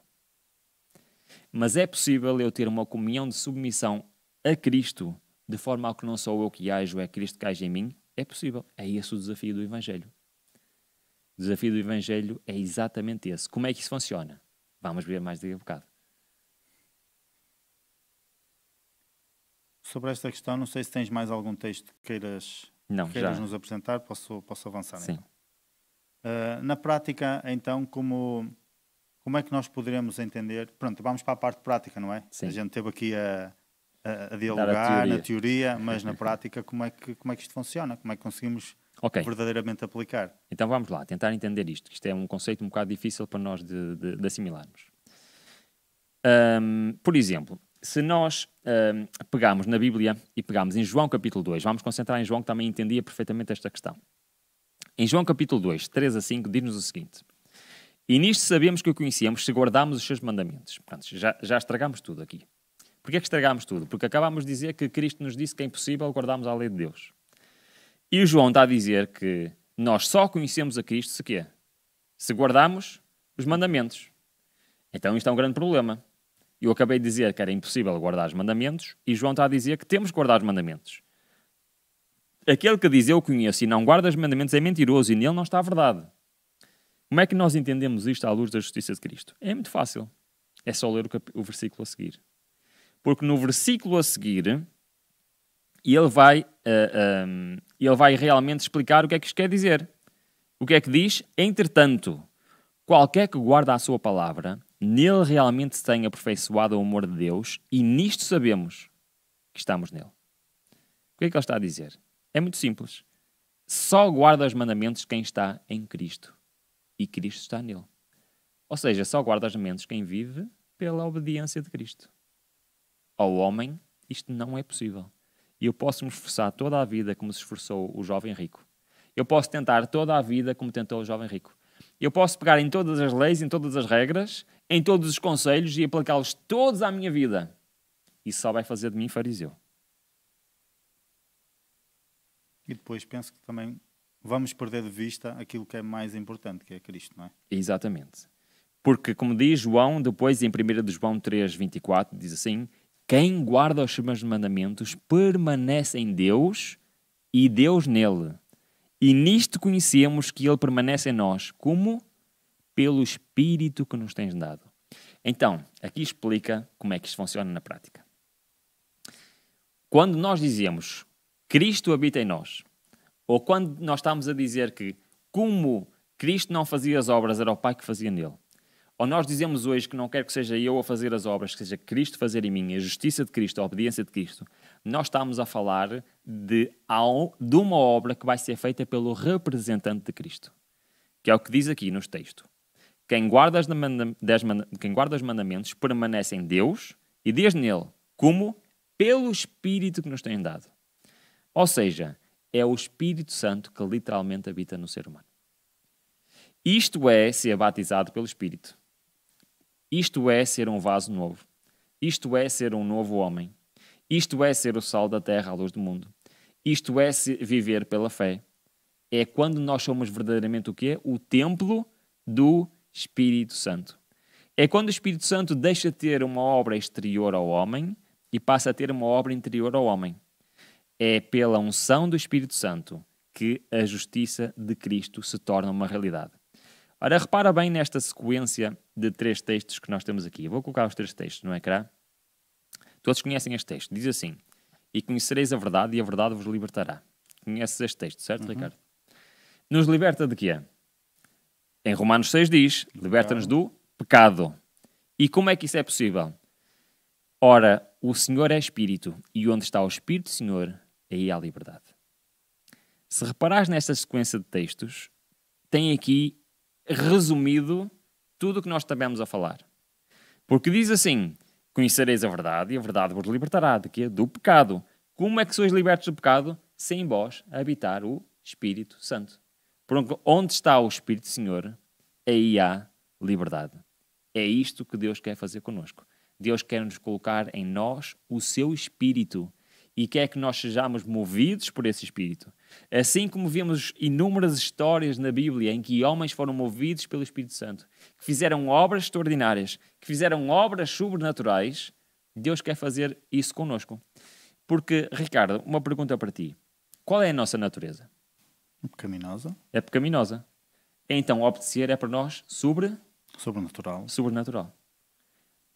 Mas é possível eu ter uma comunhão de submissão a Cristo de forma ao que não sou eu que ajo, é Cristo que age em mim, é possível. É esse o desafio do Evangelho. O desafio do Evangelho é exatamente esse. Como é que isso funciona? Vamos ver mais daqui a bocado. Sobre esta questão, não sei se tens mais algum texto que queiras, não, queiras nos apresentar. Posso, posso avançar Sim. Então. Uh, na prática, então, como, como é que nós poderemos entender? Pronto, vamos para a parte prática, não é? Sim. A gente teve aqui a a, dialogar teoria. na teoria, mas na prática como é, que, como é que isto funciona, como é que conseguimos okay. verdadeiramente aplicar. Então vamos lá, tentar entender isto, que isto é um conceito um bocado difícil para nós de, de, de assimilarmos. Um, por exemplo, se nós um, na Bíblia e pegamos em João capítulo 2, vamos concentrar em João que também entendia perfeitamente esta questão. Em João capítulo 2, 3 a 5, diz-nos o seguinte: E nisto sabemos que o conhecemos se guardámos os seus mandamentos. já, já estragamos tudo aqui. Porquê é que estragámos tudo? Porque acabámos de dizer que Cristo nos disse que é impossível guardarmos a lei de Deus. E o João está a dizer que nós só conhecemos a Cristo se quê? Se guardarmos os mandamentos. Então isto é um grande problema. Eu acabei de dizer que era impossível guardar os mandamentos e João está a dizer que temos que guardar os mandamentos. Aquele que diz eu conheço e não guarda os mandamentos é mentiroso e nele não está a verdade. Como é que nós entendemos isto à luz da justiça de Cristo? É muito fácil. É só ler o, o versículo a seguir porque no versículo a seguir ele vai, uh, eh, um, ehm, ele vai realmente explicar o que é que isto quer dizer. O que é que diz? Entretanto, qualquer que guarda a sua palavra, nele realmente se tem aperfeiçoado o amor de Deus, e nisto sabemos que estamos nele. O que é que ele está a dizer? É muito simples. Só guarda os mandamentos quem está em Cristo, e Cristo está nele. Ou seja, só guarda os mandamentos quem vive pela obediência de Cristo ao homem, isto não é possível. E eu posso me esforçar toda a vida como se esforçou o jovem rico. Eu posso tentar toda a vida como tentou o jovem rico. Eu posso pegar em todas as leis, em todas as regras, em todos os conselhos e aplicá-los todos à minha vida. Isso só vai fazer de mim fariseu. E depois penso que também vamos perder de vista aquilo que é mais importante, que é Cristo, não é? Exatamente. Porque, como diz João, depois em 1 de João 3, 24, diz assim: quem guarda os seus mandamentos permanece em Deus e Deus nele. E nisto conhecemos que ele permanece em nós, como pelo Espírito que nos tens dado. Então, aqui explica como é que isto funciona na prática. Quando nós dizemos Cristo habita em nós, ou quando nós estamos a dizer que como Cristo não fazia as obras, era o Pai que fazia nele, ou nós dizemos hoje que não quero que seja eu a fazer as obras, que seja Cristo fazer em mim, a justiça de Cristo, a obediência de Cristo, nós estamos a falar de, de uma obra que vai ser feita pelo representante de Cristo. Que é o que diz aqui nos textos. Quem guarda, as quem guarda os mandamentos permanece em Deus e diz nele, como? Pelo Espírito que nos tem dado. Ou seja, é o Espírito Santo que literalmente habita no ser humano. Isto é ser batizado pelo Espírito. Isto é ser um vaso novo. Isto é ser um novo homem. Isto é ser o sal da terra à luz do mundo. Isto é viver pela fé. É quando nós somos verdadeiramente o quê? O templo do Espírito Santo. É quando o Espírito Santo deixa de ter uma obra exterior ao homem e passa a ter uma obra interior ao homem. É pela unção do Espírito Santo que a justiça de Cristo se torna uma realidade. Ora, repara bem nesta sequência de três textos que nós temos aqui. Vou colocar os três textos no ecrã. Todos conhecem este texto. Diz assim: E conhecereis a verdade, e a verdade vos libertará. Conheces este texto, certo, uhum. Ricardo? Nos liberta de quê? Em Romanos 6 diz: liberta-nos do pecado. E como é que isso é possível? Ora, o Senhor é Espírito, e onde está o Espírito do Senhor, aí há liberdade. Se reparares nesta sequência de textos, tem aqui resumido tudo o que nós estamos a falar. Porque diz assim: Conhecereis a verdade e a verdade vos libertará de quê? do pecado. Como é que sois libertos do pecado? Sem vós habitar o Espírito Santo. Porque onde está o Espírito Senhor, aí há liberdade. É isto que Deus quer fazer conosco. Deus quer nos colocar em nós o seu Espírito e quer é que nós sejamos movidos por esse Espírito. Assim como vemos inúmeras histórias na Bíblia em que homens foram movidos pelo Espírito Santo, que fizeram obras extraordinárias, que fizeram obras sobrenaturais, Deus quer fazer isso conosco. Porque, Ricardo, uma pergunta para ti: qual é a nossa natureza? Pecaminosa. É pecaminosa. Então, obedecer é para nós sobre. Sobrenatural. Sobrenatural.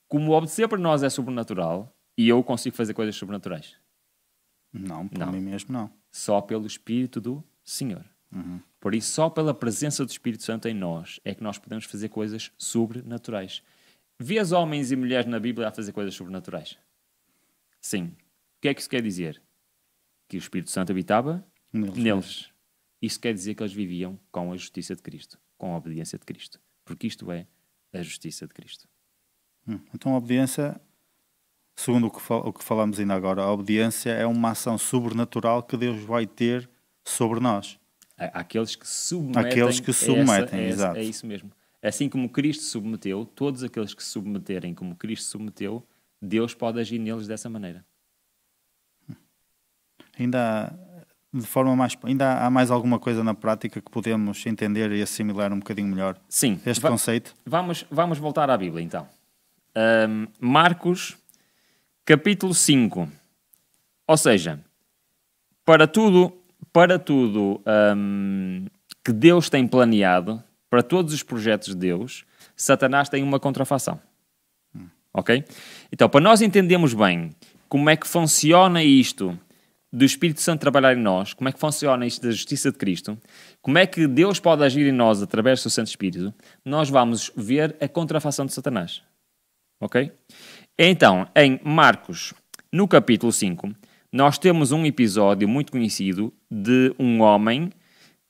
Como obedecer para nós é sobrenatural, e eu consigo fazer coisas sobrenaturais. Não, por não. mim mesmo não. Só pelo Espírito do Senhor. Uhum. Por isso, só pela presença do Espírito Santo em nós é que nós podemos fazer coisas sobrenaturais. Vês homens e mulheres na Bíblia a fazer coisas sobrenaturais? Sim. O que é que isso quer dizer? Que o Espírito Santo habitava neles. neles. Isso quer dizer que eles viviam com a justiça de Cristo, com a obediência de Cristo. Porque isto é a justiça de Cristo. Hum. Então, a obediência segundo o que, fal falamos ainda agora, a obediência é uma ação sobrenatural que Deus vai ter sobre nós. Aqueles que submetem. Aqueles que submetem, essa, exato. É, é isso mesmo. Assim como Cristo submeteu, todos aqueles que submeterem como Cristo submeteu, Deus pode agir neles dessa maneira. Ainda de forma mais ainda há mais alguma coisa na prática que podemos entender e assimilar um bocadinho melhor. Sim. Este Va conceito. Vamos vamos voltar à Bíblia então. Um, Marcos capítulo 5. Ou seja, para tudo, para tudo um, que Deus tem planeado, para todos os projetos de Deus, Satanás tem uma contrafação. Ok? Então, para nós entendermos bem como é que funciona isto do Espírito Santo trabalhar em nós, como é que funciona isto da justiça de Cristo, como é que Deus pode agir em nós através do seu Santo Espírito, nós vamos ver a contrafação de Satanás. Ok? Então, em Marcos, no capítulo 5, nós temos um episódio muito conhecido de um homem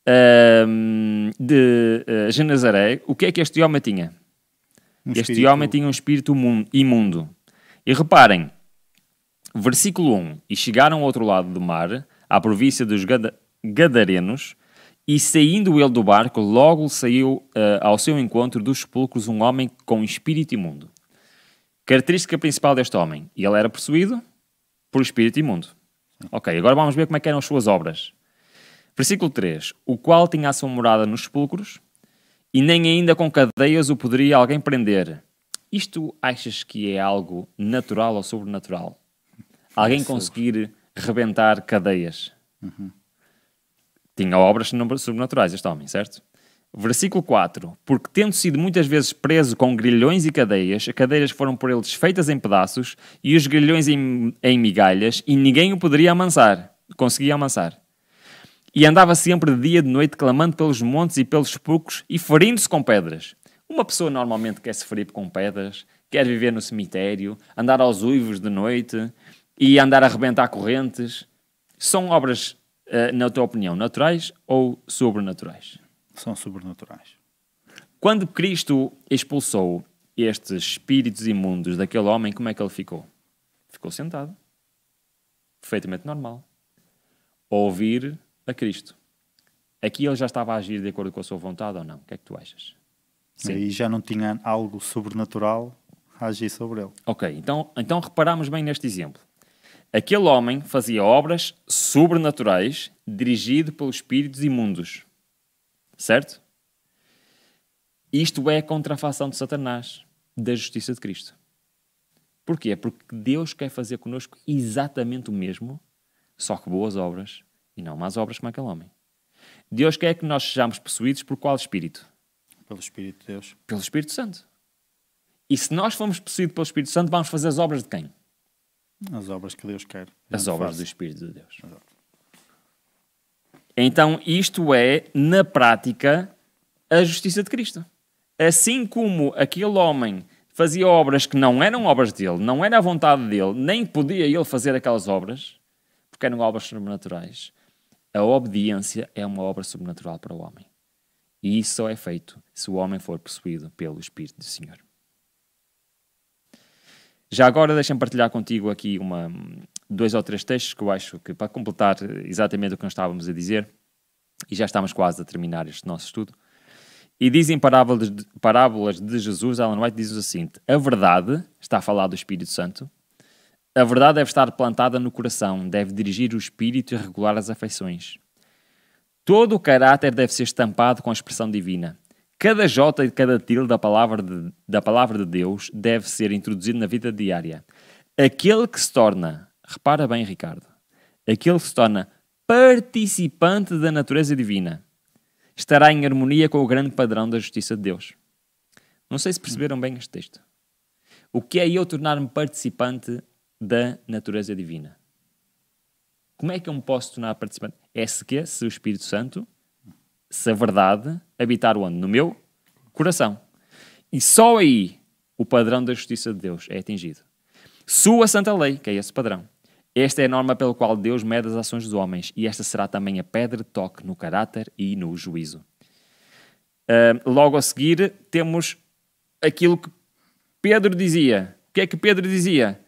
uh, de uh, O que é que este homem tinha? Um este espírito... homem tinha um espírito imundo. E reparem, versículo 1: E chegaram ao outro lado do mar, à província dos Gadarenos, e saindo ele do barco, logo saiu uh, ao seu encontro dos sepulcros um homem com espírito imundo Característica principal deste homem, ele era possuído por espírito imundo. Ok, agora vamos ver como é que eram as suas obras. Versículo 3. O qual tinha a sua morada nos sepulcros, e nem ainda com cadeias o poderia alguém prender. Isto achas que é algo natural ou sobrenatural? Alguém é conseguir rebentar cadeias? Uhum. Tinha obras sobrenaturais este homem, certo? Versículo 4: Porque, tendo sido muitas vezes preso com grilhões e cadeias, as cadeias foram por ele desfeitas em pedaços e os grilhões em, em migalhas, e ninguém o poderia amansar, conseguia amansar. E andava sempre de dia e de noite clamando pelos montes e pelos poucos e ferindo-se com pedras. Uma pessoa normalmente quer se ferir com pedras, quer viver no cemitério, andar aos uivos de noite e andar a arrebentar correntes. São obras, eh, na tua opinião, naturais ou sobrenaturais? são sobrenaturais. Quando Cristo expulsou estes espíritos imundos daquele homem, como é que ele ficou? Ficou sentado. Perfeitamente normal. A ouvir a Cristo. Aqui ele já estava a agir de acordo com a sua vontade ou não? O que é que tu achas? Sim. Aí já não tinha algo sobrenatural a agir sobre ele. Ok, então, então reparamos bem neste exemplo. Aquele homem fazia obras sobrenaturais dirigido pelos espíritos imundos. Certo? Isto é a contrafação de Satanás da justiça de Cristo. Porquê? Porque Deus quer fazer connosco exatamente o mesmo, só que boas obras e não más obras como aquele homem. Deus quer que nós sejamos possuídos por qual Espírito? Pelo Espírito de Deus. Pelo Espírito Santo. E se nós formos possuídos pelo Espírito Santo, vamos fazer as obras de quem? As obras que Deus quer. As obras faz. do Espírito de Deus. Então, isto é, na prática, a justiça de Cristo. Assim como aquele homem fazia obras que não eram obras dele, não era a vontade dele, nem podia ele fazer aquelas obras, porque eram obras sobrenaturais, a obediência é uma obra sobrenatural para o homem. E isso só é feito se o homem for possuído pelo Espírito do Senhor. Já agora deixem partilhar contigo aqui uma, dois ou três textos que eu acho que, para completar exatamente o que nós estávamos a dizer, e já estamos quase a terminar este nosso estudo, e dizem parábolas de, parábolas de Jesus, Alan White diz assim: a verdade, está a falar do Espírito Santo, a verdade deve estar plantada no coração, deve dirigir o espírito e regular as afeições. Todo o caráter deve ser estampado com a expressão divina. Cada jota e cada tilde da palavra de, da palavra de Deus deve ser introduzido na vida diária. Aquele que se torna Repara bem, Ricardo. Aquele que se torna participante da natureza divina estará em harmonia com o grande padrão da justiça de Deus. Não sei se perceberam bem este texto. O que é eu tornar-me participante da natureza divina? Como é que eu me posso tornar participante? É se que se o Espírito Santo, se a verdade habitar onde? No meu coração. E só aí o padrão da justiça de Deus é atingido. Sua santa lei, que é esse padrão, esta é a norma pela qual Deus mede as ações dos homens, e esta será também a pedra de toque no caráter e no juízo. Uh, logo a seguir, temos aquilo que Pedro dizia. O que é que Pedro dizia?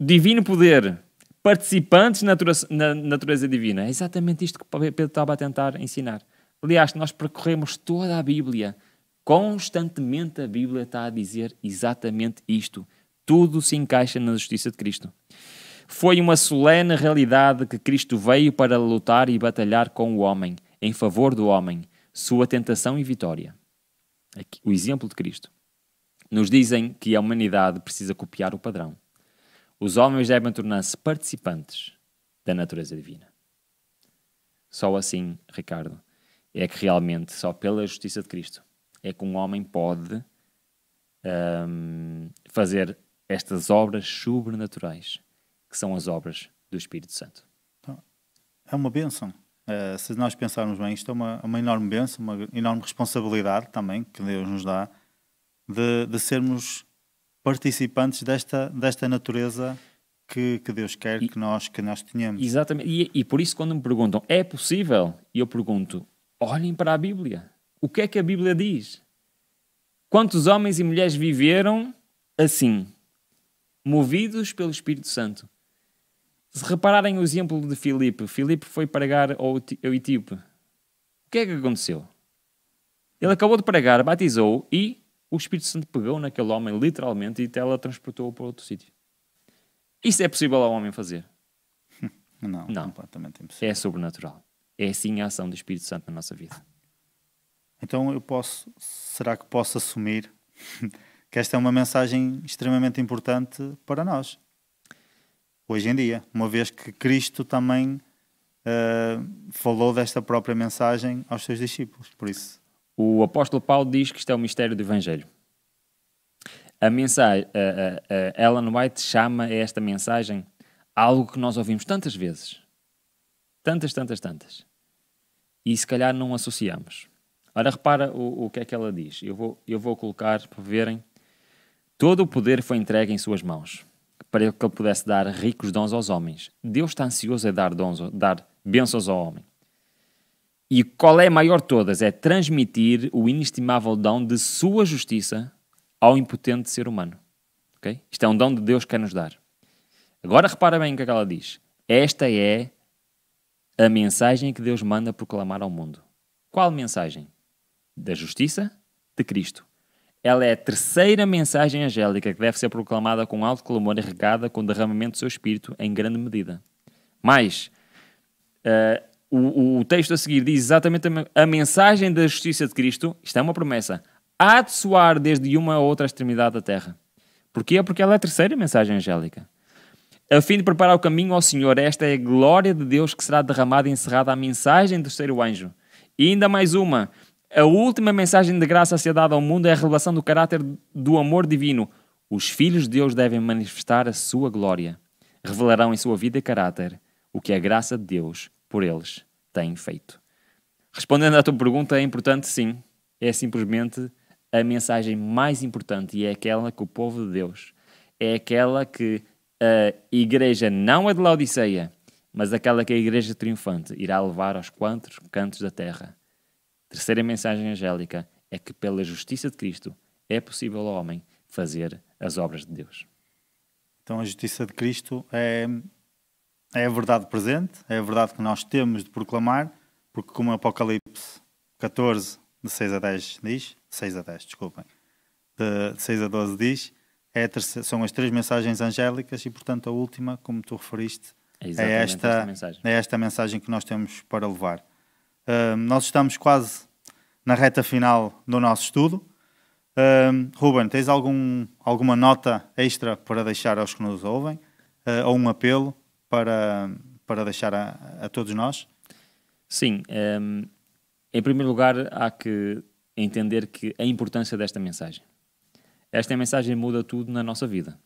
Divino poder, participantes na natureza, na natureza divina. É exatamente isto que Pedro estava a tentar ensinar. Aliás, nós percorremos toda a Bíblia. Constantemente a Bíblia está a dizer exatamente isto. Tudo se encaixa na justiça de Cristo. Foi uma solene realidade que Cristo veio para lutar e batalhar com o homem, em favor do homem, sua tentação e vitória. Aqui, o exemplo de Cristo. Nos dizem que a humanidade precisa copiar o padrão. Os homens devem tornar-se participantes da natureza divina. Só assim, Ricardo, é que realmente, só pela justiça de Cristo, é que um homem pode um, fazer estas obras sobrenaturais que são as obras do Espírito Santo. Então, é uma bênção. Uh, se nós pensarmos bem, isto é uma, uma enorme bênção, uma enorme responsabilidade também que Deus nos dá de, de sermos participantes desta, desta natureza que, que Deus quer e, que, nós, que nós tenhamos. Exatamente. E, e por isso, quando me perguntam, é possível? Eu pergunto, olhem para a Bíblia. O que é que a Bíblia diz? Quantos homens e mulheres viveram assim, movidos pelo Espírito Santo? Se repararem o exemplo de Filipe, Filipe foi pregar ao, Etíope. O que é que aconteceu? Ele acabou de pregar, batizou e o Espírito Santo pegou naquele homem literalmente e teletransportou transportou-o para outro sítio. Isso é possível ao homem fazer? Não, não, completamente impossível. É sobrenatural. É assim a ação do Espírito Santo na nossa vida. Então eu posso, será que posso assumir que esta é uma mensagem extremamente importante para nós? hoje em dia, uma vez que Cristo também uh, falou desta própria mensagem aos seus discípulos. Por isso. O apóstolo Paulo diz que isto é o mistério do Evangelho. A mensagem, eh, eh, Ellen White chama a esta mensagem algo que nós ouvimos tantas vezes. Tantas, tantas, tantas. E se calhar não associamos. Ora, repara o, o que é que ela diz. Eu vou, eu vou colocar para verem. Todo o poder foi entregue em suas mãos para que ele pudesse dar ricos dons aos homens. Deus está ansioso a dar, dons, dar bênçãos ao homem. E qual é a maior de todas? É transmitir o inestimável dom de sua justiça ao impotente ser humano. Okay? Isto é um dom de Deus que quer nos dar. Agora repara bem o que, é que ela diz. Esta é a mensagem que Deus manda proclamar ao mundo. Qual mensagem? Da justiça de Cristo. Ela é a terceira mensagem angélica que deve ser proclamada com alto clamor e regada com derramamento do seu espírito em grande medida. Mas uh, eh, o, o, texto a seguir diz exatamente a, a mensagem da justiça de Cristo, isto é uma promessa, há de soar desde uma a outra extremidade da terra. Porquê? Porque ela é a terceira mensagem angélica. A fim de preparar o caminho ao Senhor, esta é a glória de Deus que será derramada e encerrada a mensagem do terceiro anjo. E ainda mais uma, a última mensagem de graça a ser dada ao mundo é a revelação do caráter do amor divino. Os filhos de Deus devem manifestar a sua glória. Revelarão em sua vida e caráter o que a graça de Deus por eles tem feito. Respondendo à tua pergunta, é importante sim. É simplesmente a mensagem mais importante e é aquela que o povo de Deus, é aquela que a igreja, não a é de Laodiceia, mas aquela que a igreja triunfante irá levar aos quantos cantos da terra Terceira mensagem angélica é que pela justiça de Cristo é possível ao homem fazer as obras de Deus. Então a justiça de Cristo é, é a verdade presente, é a verdade que nós temos de proclamar, porque como Apocalipse 14, de 6 a 10 diz, 6 a 10, desculpem, de, 6 a 12 diz, é terceira, são as três mensagens angélicas e portanto a última, como tu referiste, é, é esta, esta é esta mensagem que nós temos para levar nós estamos quase na reta final do nosso estudo. Uh, Ruben, tens algum, alguma nota extra para deixar aos que nos ouvem? Uh, ou um apelo para, para deixar a, a todos nós? Sim. Um, em primeiro lugar, há que entender que a importância desta mensagem. Esta mensagem muda tudo na nossa vida.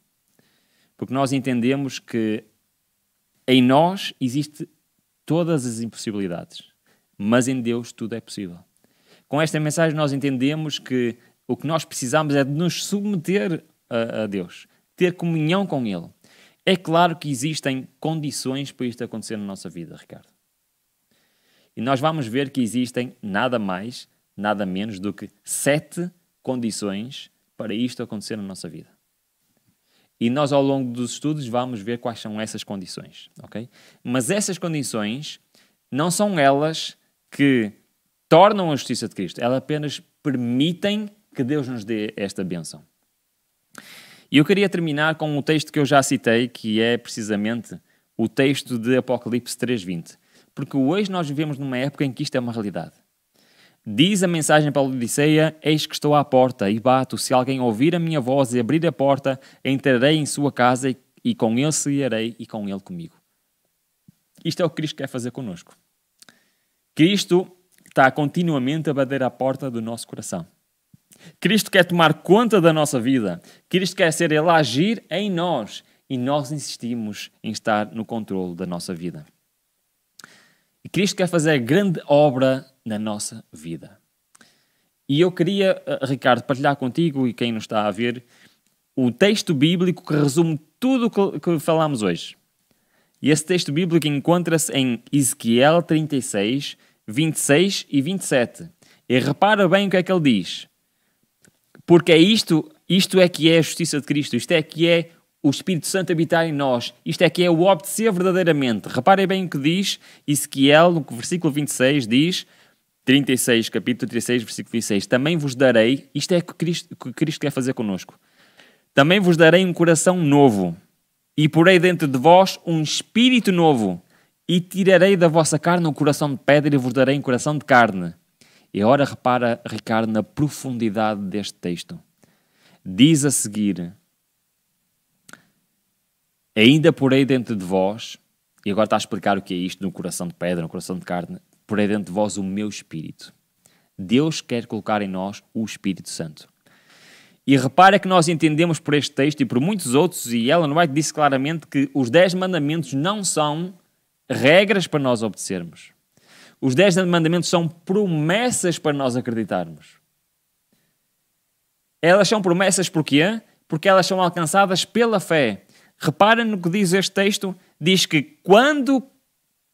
Porque nós entendemos que em nós existe todas as impossibilidades mas em Deus tudo é possível. Com esta mensagem, nós entendemos que o que nós precisamos é de nos submeter a, a Deus, ter comunhão com Ele. É claro que existem condições para isto acontecer na nossa vida, Ricardo. E nós vamos ver que existem nada mais, nada menos do que sete condições para isto acontecer na nossa vida. E nós, ao longo dos estudos, vamos ver quais são essas condições, ok? Mas essas condições não são elas que tornam a justiça de Cristo, elas apenas permitem que Deus nos dê esta benção. E eu queria terminar com um texto que eu já citei, que é precisamente o texto de Apocalipse 3.20. Porque hoje nós vivemos numa época em que isto é uma realidade. Diz a mensagem para a Odisseia: Eis que estou à porta e bato. Se alguém ouvir a minha voz e abrir a porta, entrarei em sua casa e, com ele irei e com ele comigo. Isto é o que Cristo quer fazer connosco. Cristo está continuamente a bater à porta do nosso coração. Cristo quer tomar conta da nossa vida. Cristo quer ser Ele agir em nós e nós insistimos em estar no controle da nossa vida. E Cristo quer fazer grande obra na nossa vida. E eu queria, eh, Ricardo, partilhar contigo e quem nos está a ver o texto bíblico que resume tudo o que falámos hoje. E esse texto bíblico encontra-se em Ezequiel 36, 26 e 27. E repara bem o que é que ele diz. Porque é isto, isto é que é a justiça de Cristo, isto é que é o Espírito Santo habitar em nós, isto é que é o obedecer verdadeiramente. Reparem bem o que diz Ezequiel, no versículo 26, diz, 36, capítulo 36, versículo 26, também vos darei, isto é que Cristo, que Cristo quer fazer conosco, também vos darei um coração novo, e porei dentro de vós um espírito novo e tirarei da vossa carne o um coração de pedra e vos darei um coração de carne. E agora repara, Ricardo, na profundidade deste texto. Diz a seguir: Ainda porei dentro de vós, e agora está a explicar o que é isto no coração de pedra, no coração de carne, porei dentro de vós o meu espírito. Deus quer colocar em nós o Espírito Santo. E repara que nós entendemos por este texto e por muitos outros, e Ellen White disse claramente que os Dez Mandamentos não são regras para nós obedecermos. Os dez mandamentos são promessas para nós acreditarmos. Elas são promessas porquê? Porque elas são alcançadas pela fé. Repara no que diz este texto: diz que quando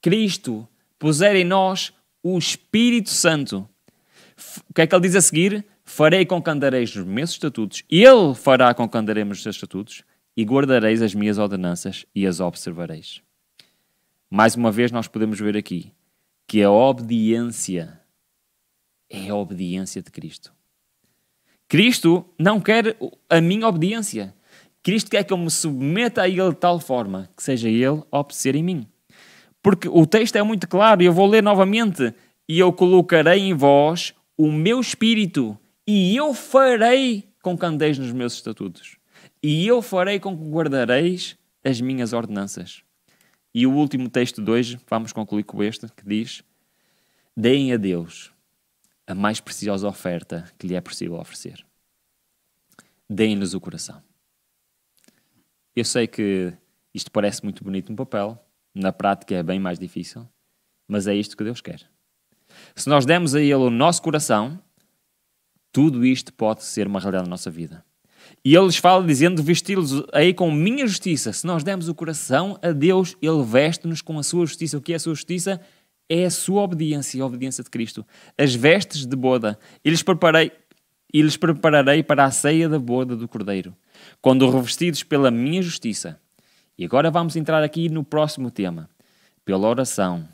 Cristo puser em nós o Espírito Santo, o que é que ele diz a seguir? Farei com que andareis nos meus estatutos, ele fará com que andaremos nos seus estatutos, e guardareis as minhas ordenanças e as observareis mais uma vez nós podemos ver aqui que a obediência é a obediência de Cristo. Cristo não quer a minha obediência. Cristo quer que eu me submeta a Ele de tal forma que seja Ele a obedecer em mim. Porque o texto é muito claro, e eu vou ler novamente. E eu colocarei em vós o meu espírito, e eu farei com que andeis nos meus estatutos, e eu farei com que guardareis as minhas ordenanças. E o último texto de hoje, vamos concluir com este, que diz: Deem a Deus a mais preciosa oferta que lhe é possível oferecer. Deem-nos o coração. Eu sei que isto parece muito bonito no papel, na prática é bem mais difícil, mas é isto que Deus quer. Se nós demos a Ele o nosso coração, tudo isto pode ser uma realidade na nossa vida. E ele lhes fala dizendo: Vesti-los aí com minha justiça. Se nós demos o coração a Deus, ele veste-nos com a sua justiça. O que é a sua justiça? É a sua obediência a obediência de Cristo. As vestes de boda. E lhes preparei, e lhes prepararei para a ceia da boda do Cordeiro, quando revestidos pela minha justiça. E agora vamos entrar aqui no próximo tema. Pela oração,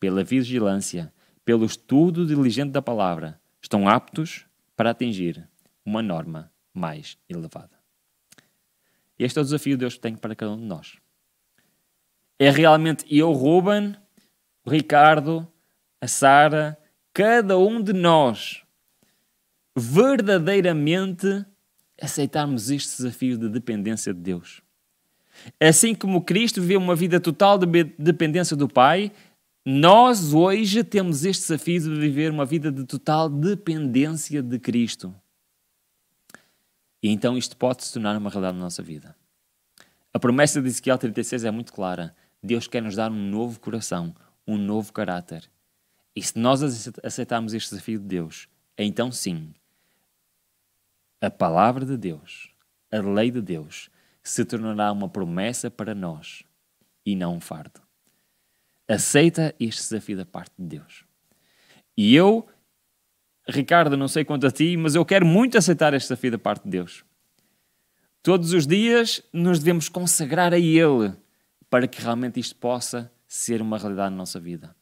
pela vigilância, pelo estudo diligente da palavra, estão aptos para atingir uma norma mais elevada. Este é o desafio que Deus tem para cada um de nós. É realmente eu, Ruben, o Ricardo, a Sara, cada um de nós verdadeiramente aceitarmos este desafio de dependência de Deus. Assim como Cristo viveu uma vida total de dependência do Pai, nós hoje temos este desafio de viver uma vida de total dependência de Cristo. E então isto pode se tornar uma realidade na nossa vida. A promessa de Ezequiel 36 é muito clara. Deus quer nos dar um novo coração, um novo caráter. E se nós aceitarmos este desafio de Deus, então sim, a palavra de Deus, a lei de Deus, se tornará uma promessa para nós e não um fardo. Aceita este desafio da parte de Deus. E eu Ricardo, não sei quanto a ti, mas eu quero muito aceitar este desafio da parte de Deus. Todos os dias nos devemos consagrar a Ele para que realmente isto possa ser uma realidade na nossa vida.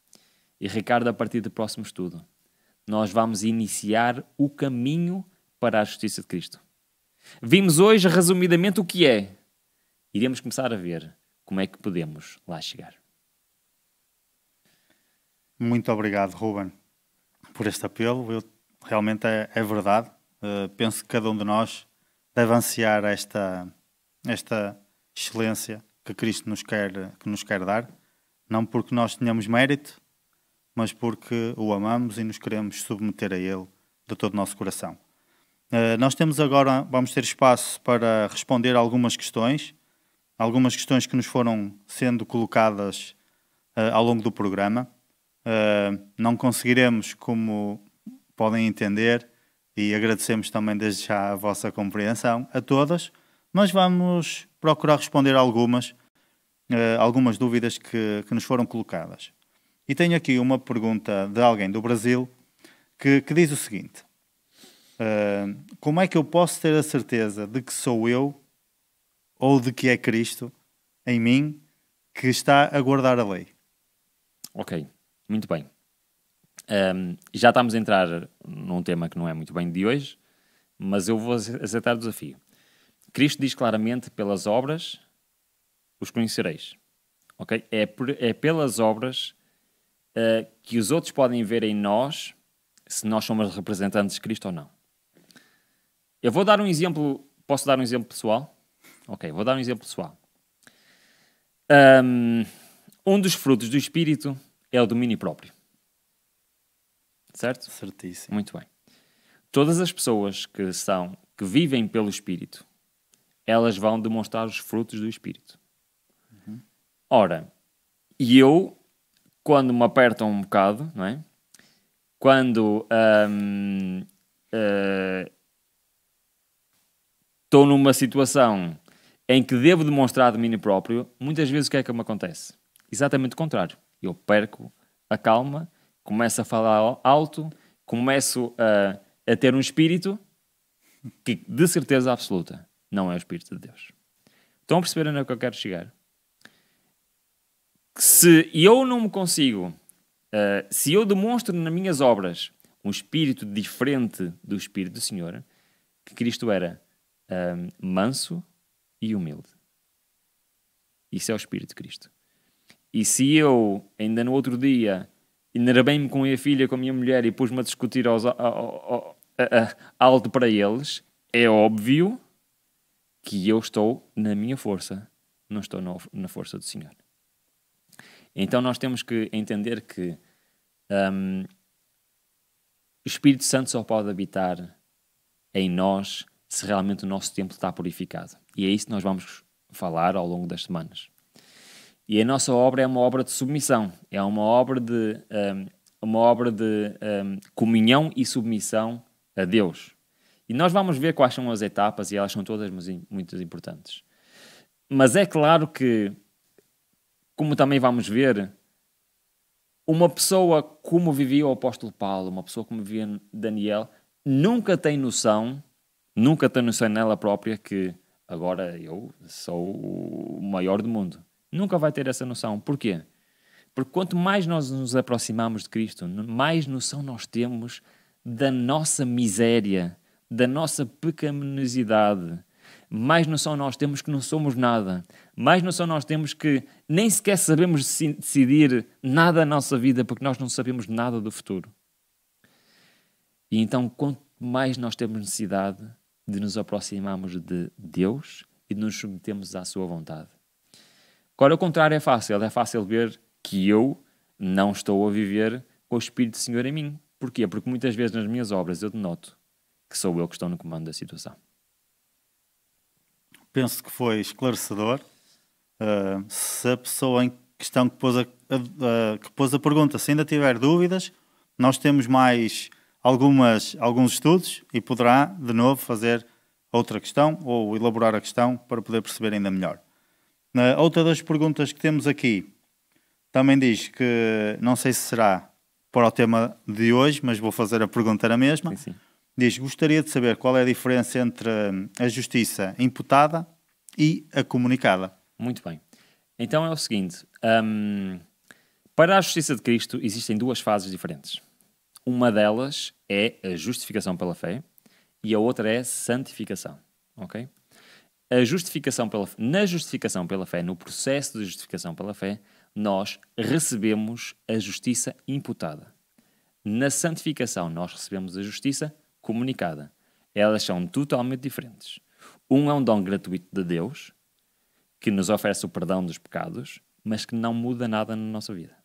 E Ricardo, a partir do próximo estudo, nós vamos iniciar o caminho para a justiça de Cristo. Vimos hoje resumidamente o que é. Iremos começar a ver como é que podemos lá chegar. Muito obrigado, Ruben, por este apelo. Eu realmente é, é verdade. Uh, penso que cada um de nós deve ansiar esta, esta excelência que Cristo nos quer, que nos quer dar, não porque nós tenhamos mérito, mas porque o amamos e nos queremos submeter a Ele de todo o nosso coração. Uh, nós temos agora, vamos ter espaço para responder algumas questões, algumas questões que nos foram sendo colocadas uh, ao longo do programa. Uh, não conseguiremos, como podem entender e agradecemos também desde já a vossa compreensão a todas, mas vamos procurar responder algumas, eh, algumas dúvidas que, que nos foram colocadas. E tenho aqui uma pergunta de alguém do Brasil que, que diz o seguinte: uh, Como é que eu posso ter a certeza de que sou eu ou de que é Cristo em mim que está a guardar a lei? Ok, muito bem. Um, já estamos a entrar num tema que não é muito bem de hoje, mas eu vou aceitar o desafio. Cristo diz claramente: pelas obras os conhecereis. ok É, por, é pelas obras uh, que os outros podem ver em nós se nós somos representantes de Cristo ou não. Eu vou dar um exemplo. Posso dar um exemplo pessoal? Ok, vou dar um exemplo pessoal. Um, um dos frutos do Espírito é o domínio próprio. Certo? Certíssimo. Muito bem. Todas as pessoas que são, que vivem pelo Espírito, elas vão demonstrar os frutos do Espírito. Uhum. Ora, e eu, quando me apertam um bocado, não é? Quando hum, eh, estou uh, numa situação em que devo demonstrar domínio próprio, muitas vezes o que é que me acontece? Exatamente o contrário. Eu perco a calma começo a falar alto, começo a, a ter um espírito que, de certeza absoluta, não é o espírito de Deus. Estão a perceber onde é que eu quero chegar? Se eu não me consigo, uh, se eu demonstro nas minhas obras um espírito diferente do espírito do Senhor, que Cristo era ehm, manso e humilde. Isso é o espírito de Cristo. E se eu, ainda no outro dia, enerbei me com a minha filha, com a minha mulher e pus-me a discutir aos, a, a, a, alto para eles, é óbvio que eu estou na minha força, não estou no, na força do Senhor. Então nós temos que entender que um, o Espírito Santo só pode habitar em nós se realmente o nosso templo está purificado. E é isso que nós vamos falar ao longo das semanas. E a nossa obra é uma obra de submissão, é uma obra de, um, uma obra de um, comunhão e submissão a Deus. E nós vamos ver quais são as etapas, e elas são todas muito importantes. Mas é claro que, como também vamos ver, uma pessoa como vivia o apóstolo Paulo, uma pessoa como vivia Daniel, nunca tem noção, nunca tem noção nela própria que agora eu sou o maior do mundo. Nunca vai ter essa noção. Porquê? Porque quanto mais nós nos aproximamos de Cristo, mais noção nós temos da nossa miséria, da nossa pecaminosidade, mais noção nós temos que não somos nada, mais noção nós temos que nem sequer sabemos decidir nada na nossa vida porque nós não sabemos nada do futuro. E então, quanto mais nós temos necessidade de nos aproximarmos de Deus e de nos submetermos à Sua vontade. Agora, é o contrário é fácil. É fácil ver que eu não estou a viver com o Espírito do Senhor em mim. Porquê? Porque muitas vezes nas minhas obras eu denoto que sou eu que estou no comando da situação. Penso que foi esclarecedor. Uh, se a pessoa em questão que pôs a, a, a, que pôs a pergunta, se ainda tiver dúvidas, nós temos mais algumas, alguns estudos e poderá, de novo, fazer outra questão ou elaborar a questão para poder perceber ainda melhor. Outra das perguntas que temos aqui também diz que, não sei se será para o tema de hoje, mas vou fazer a pergunta na mesma. Sim, sim. Diz: Gostaria de saber qual é a diferença entre a justiça imputada e a comunicada. Muito bem. Então é o seguinte: um, para a justiça de Cristo existem duas fases diferentes. Uma delas é a justificação pela fé e a outra é a santificação. Ok? a justificação pela, na justificação pela fé, no processo de justificação pela fé, nós recebemos a justiça imputada. Na santificação, nós recebemos a justiça comunicada. Elas são totalmente diferentes. Um é um dom gratuito de Deus, que nos oferece o perdão dos pecados, mas que não muda nada na nossa vida.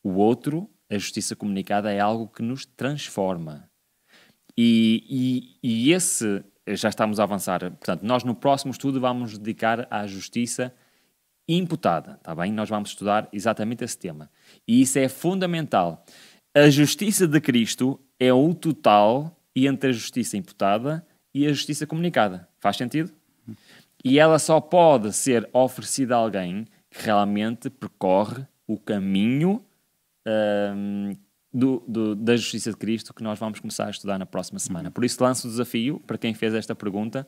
O outro, a justiça comunicada, é algo que nos transforma. E, e, e esse eh, já estamos a avançar. Portanto, nós no próximo estudo vamos nos dedicar à justiça imputada, está bem? Nós vamos estudar exatamente esse tema. E isso é fundamental. A justiça de Cristo é o total entre a justiça imputada e a justiça comunicada. Faz sentido? E ela só pode ser oferecida a alguém que realmente percorre o caminho hum, do, do, da justiça de Cristo que nós vamos começar a estudar na próxima semana. Uhum. Por isso, lanço o desafio para quem fez esta pergunta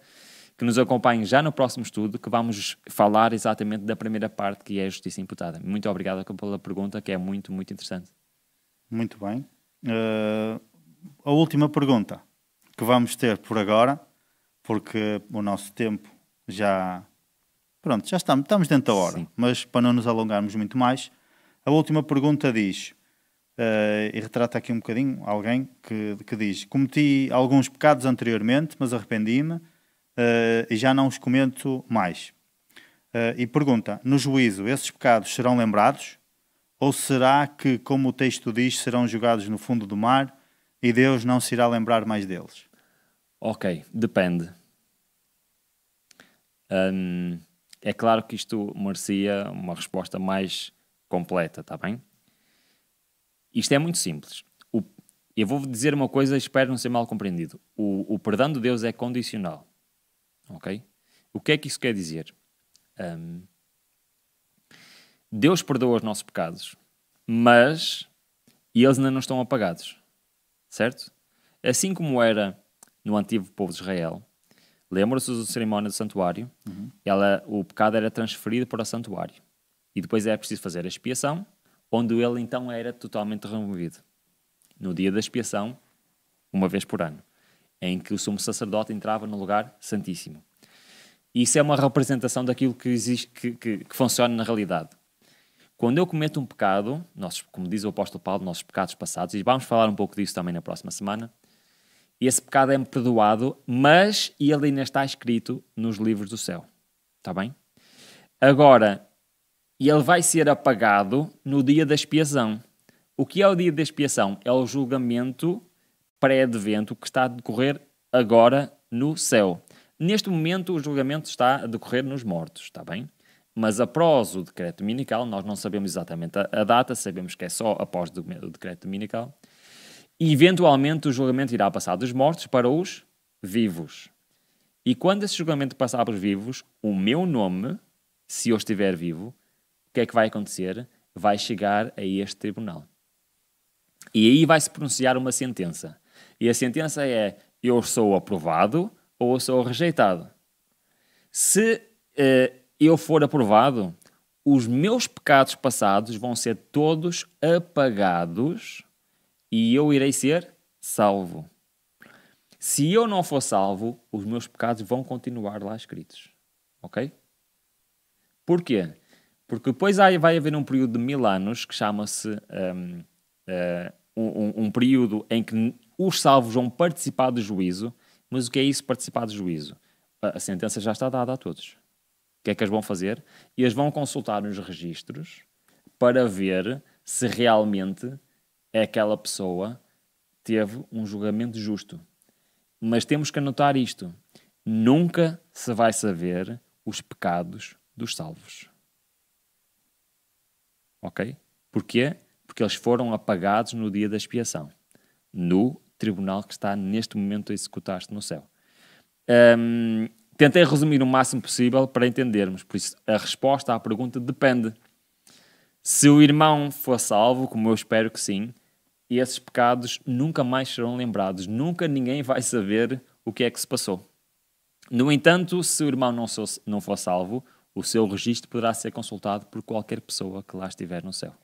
que nos acompanhe já no próximo estudo, que vamos falar exatamente da primeira parte, que é a justiça imputada. Muito obrigado pela pergunta, que é muito, muito interessante. Muito bem. Uh, a última pergunta que vamos ter por agora, porque o nosso tempo já. Pronto, já estamos, estamos dentro da hora, Sim. mas para não nos alongarmos muito mais, a última pergunta diz. Uh, e retrata aqui um bocadinho alguém que, que diz: Cometi alguns pecados anteriormente, mas arrependi-me uh, e já não os comento mais. Uh, e pergunta: No juízo, esses pecados serão lembrados? Ou será que, como o texto diz, serão jogados no fundo do mar e Deus não se irá lembrar mais deles? Ok, depende. Hum, é claro que isto merecia uma resposta mais completa, está bem? Isto é muito simples. O, eu vou dizer uma coisa, espero não ser mal compreendido. O, o perdão de Deus é condicional. Ok? O que é que isso quer dizer? Um, Deus perdoa os nossos pecados, mas eles ainda não estão apagados. Certo? Assim como era no antigo povo de Israel, lembra-se da cerimónia do santuário, uhum. ela, o pecado era transferido para o santuário. E depois é preciso fazer a expiação onde ele então era totalmente removido. No dia da expiação, uma vez por ano, em que o sumo sacerdote entrava no lugar santíssimo. Isso é uma representação daquilo que, existe, que, que, que funciona na realidade. Quando eu cometo um pecado, nossos como diz o apóstolo Paulo, nossos pecados passados, e vamos falar um pouco disso também na próxima semana, esse pecado é-me perdoado, mas ele ainda está escrito nos livros do céu. Está bem? Agora, e ele vai ser apagado no dia da expiação. O que é o dia da expiação? É o julgamento pré-advento que está a decorrer agora no céu. Neste momento, o julgamento está a decorrer nos mortos, está bem? Mas após o decreto dominical, nós não sabemos exatamente a, data, sabemos que é só após o decreto dominical. E eventualmente o julgamento irá passar dos mortos para os vivos. E quando esse julgamento passar para os vivos, o meu nome, se eu estiver vivo, o que é que vai acontecer? Vai chegar a este tribunal. E aí vai-se pronunciar uma sentença. E a sentença é: eu sou aprovado ou eu sou rejeitado. Se uh, eu for aprovado, os meus pecados passados vão ser todos apagados e eu irei ser salvo. Se eu não for salvo, os meus pecados vão continuar lá escritos. Ok? Porquê? Porque depois vai haver um período de mil anos que chama-se hum, eh, um, um, um, período em que os salvos vão participar do juízo. Mas o que é isso, participar do juízo? A sentença já está dada a todos. O que é que as vão fazer? E as vão consultar nos registros para ver se realmente aquela pessoa teve um julgamento justo. Mas temos que anotar isto: nunca se vai saber os pecados dos salvos. Ok? Porquê? Porque eles foram apagados no dia da expiação, no tribunal que está neste momento a executar-se no céu. Um, tentei resumir o máximo possível para entendermos, por isso a resposta à pergunta depende. Se o irmão for salvo, como eu espero que sim, esses pecados nunca mais serão lembrados, nunca ninguém vai saber o que é que se passou. No entanto, se o irmão não, não for salvo, o seu registro poderá ser consultado por qualquer pessoa que lá estiver no céu.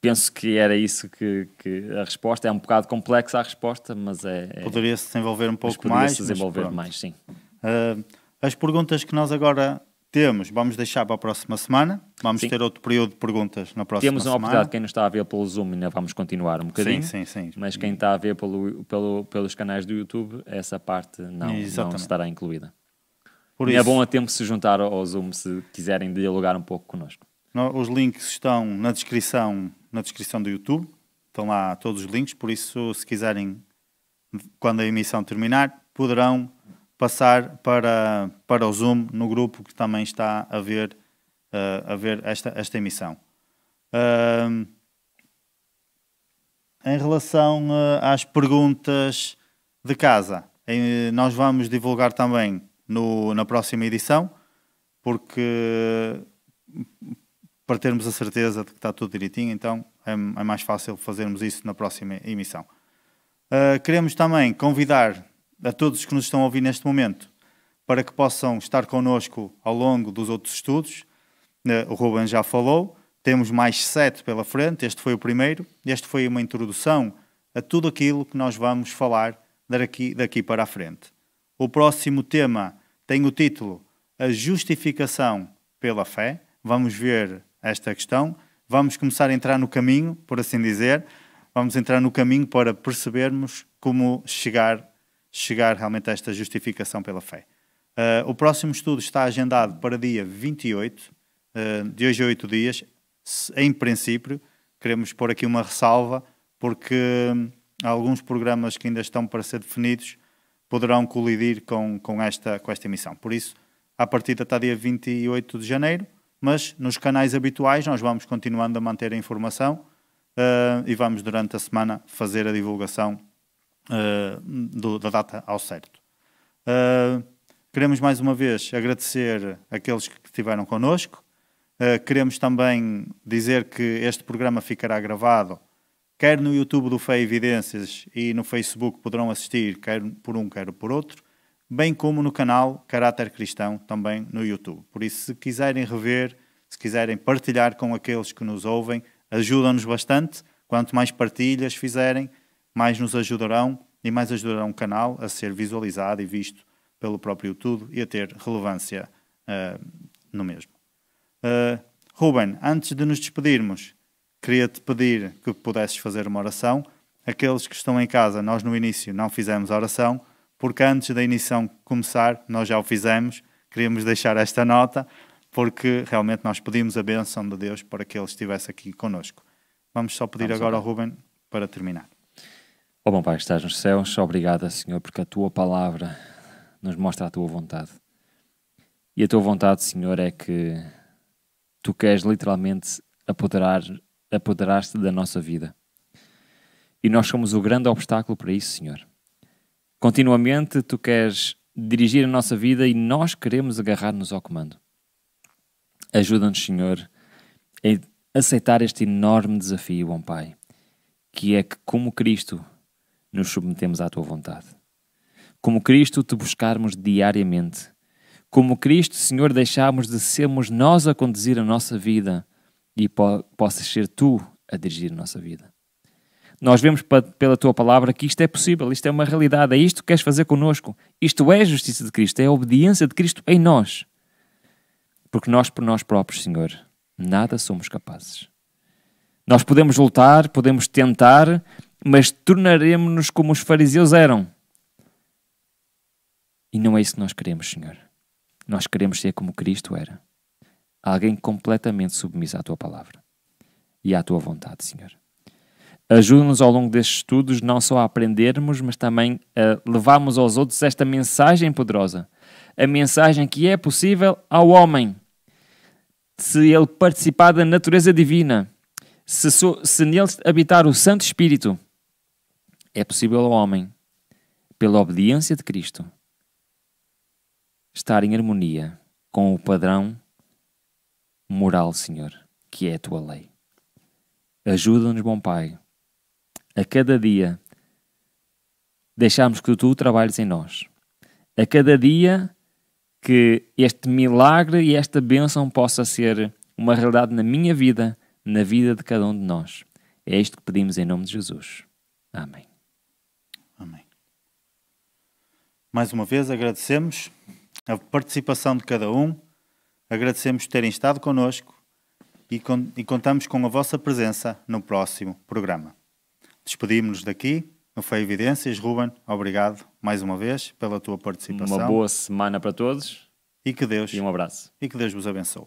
Penso que era isso que, que a resposta. É um bocado complexa a resposta, mas é. é Poderia-se desenvolver um pouco mais. Poderia-se desenvolver mais, sim. Uh, as perguntas que nós agora temos, vamos deixar para a próxima semana. Vamos sim. ter outro período de perguntas na próxima temos semana. Temos uma oportunidade, quem nos está a ver pelo Zoom, ainda vamos continuar um bocadinho. Sim, sim, sim. Mas quem está a ver pelo, pelo, pelos canais do YouTube, essa parte não, não estará incluída. Por é isso, é bom a tempo se juntar ao Zoom se quiserem dialogar um pouco connosco. Os links estão na descrição, na descrição do YouTube. Estão lá todos os links, por isso, se quiserem, quando a emissão terminar, poderão passar para, para o Zoom no grupo que também está a ver, uh, a ver esta, esta emissão. Uh, em relação uh, às perguntas de casa, nós vamos divulgar também no, na próxima edição, porque para termos a certeza de que está tudo direitinho, então é, é mais fácil fazermos isso na próxima emissão. Uh, queremos também convidar a todos que nos estão a ouvir neste momento para que possam estar connosco ao longo dos outros estudos. Uh, o Ruben já falou, temos mais sete pela frente, este foi o primeiro, este foi uma introdução a tudo aquilo que nós vamos falar daqui, daqui para a frente. O próximo tema tem o título A Justificação pela Fé. Vamos ver esta questão. Vamos começar a entrar no caminho, por assim dizer. Vamos entrar no caminho para percebermos como chegar, chegar realmente a esta justificação pela fé. Uh, o próximo estudo está agendado para dia 28, uh, ah, de hoje a 8 dias. Em princípio, queremos pôr aqui uma ressalva, porque hum, há alguns programas que ainda estão para ser definidos poderão colidir com, com, esta, com esta emissão. Por isso, a partida está dia 28 de janeiro, mas nos canais habituais nós vamos continuando a manter a informação uh, e vamos durante a semana fazer a divulgação uh, do, da data ao certo. Uh, queremos mais uma vez agradecer aqueles que estiveram connosco. queremos também dizer que este programa ficará gravado quer no YouTube do Fé Evidências e no Facebook poderão assistir, quer por um, quer por outro, bem como no canal Caráter Cristão, também no YouTube. Por isso, se quiserem rever, se quiserem partilhar com aqueles que nos ouvem, ajudam nos bastante. Quanto mais partilhas fizerem, mais nos ajudarão e mais ajudarão o canal a ser visualizado e visto pelo próprio YouTube e a ter relevância uh, no mesmo. Uh, Ruben, antes de nos despedirmos, Queria-te pedir que pudesses fazer uma oração. Aqueles que estão em casa, nós no início não fizemos a oração, porque antes da iniciação começar, nós já o fizemos. Queríamos deixar esta nota, porque realmente nós pedimos a bênção de Deus para que Ele estivesse aqui conosco. Vamos só pedir Vamos agora ao Ruben para terminar. Ó oh, bom Pai que estás nos céus, obrigada, Senhor, porque a tua palavra nos mostra a tua vontade. E a tua vontade, Senhor, é que tu queres literalmente apoderar apoderaste da nossa vida. E nós somos o grande obstáculo para isso, Senhor. Continuamente tu queres dirigir a nossa vida e nós queremos agarrar-nos ao comando. Ajuda-nos, Senhor, a aceitar este enorme desafio, bom Pai, que é que, como Cristo, nos submetemos à tua vontade. Como Cristo, te buscarmos diariamente. Como Cristo, Senhor, deixarmos de sermos nós a conduzir a nossa vida e po possas ser tu a dirigir a nossa vida. Nós vemos pela tua palavra que isto é possível, isto é uma realidade, é isto que queres fazer connosco. Isto é a justiça de Cristo, é a obediência de Cristo em nós. Porque nós, por nós próprios, Senhor, nada somos capazes. Nós podemos lutar, podemos tentar, mas tornaremos-nos como os fariseus eram. E não é isso que nós queremos, Senhor. Nós queremos ser como Cristo era alguém completamente submisso à tua palavra e à tua vontade, Senhor. Ajuda-nos ao longo destes estudos não só a aprendermos, mas também a levarmos aos outros esta mensagem poderosa. A mensagem que é possível ao homem, se ele participar da natureza divina, se, so, se nele habitar o Santo Espírito, é possível ao homem, pela obediência de Cristo, estar em harmonia com o padrão moral, Senhor, que é a tua lei. Ajuda-nos, bom Pai, a cada dia deixarmos que tu trabalhes em nós. A cada dia que este milagre e esta bênção possa ser uma realidade na minha vida, na vida de cada um de nós. É isto que pedimos em nome de Jesus. Amém. Amém. Mais uma vez agradecemos a participação de cada um. Agradecemos terem estado connosco e, con e contamos com a vossa presença no próximo programa. Despedimos-nos daqui. Não foi evidências, Ruben. Obrigado mais uma vez pela tua participação. Uma boa semana para todos. E que Deus. E um abraço. E que Deus vos abençoe.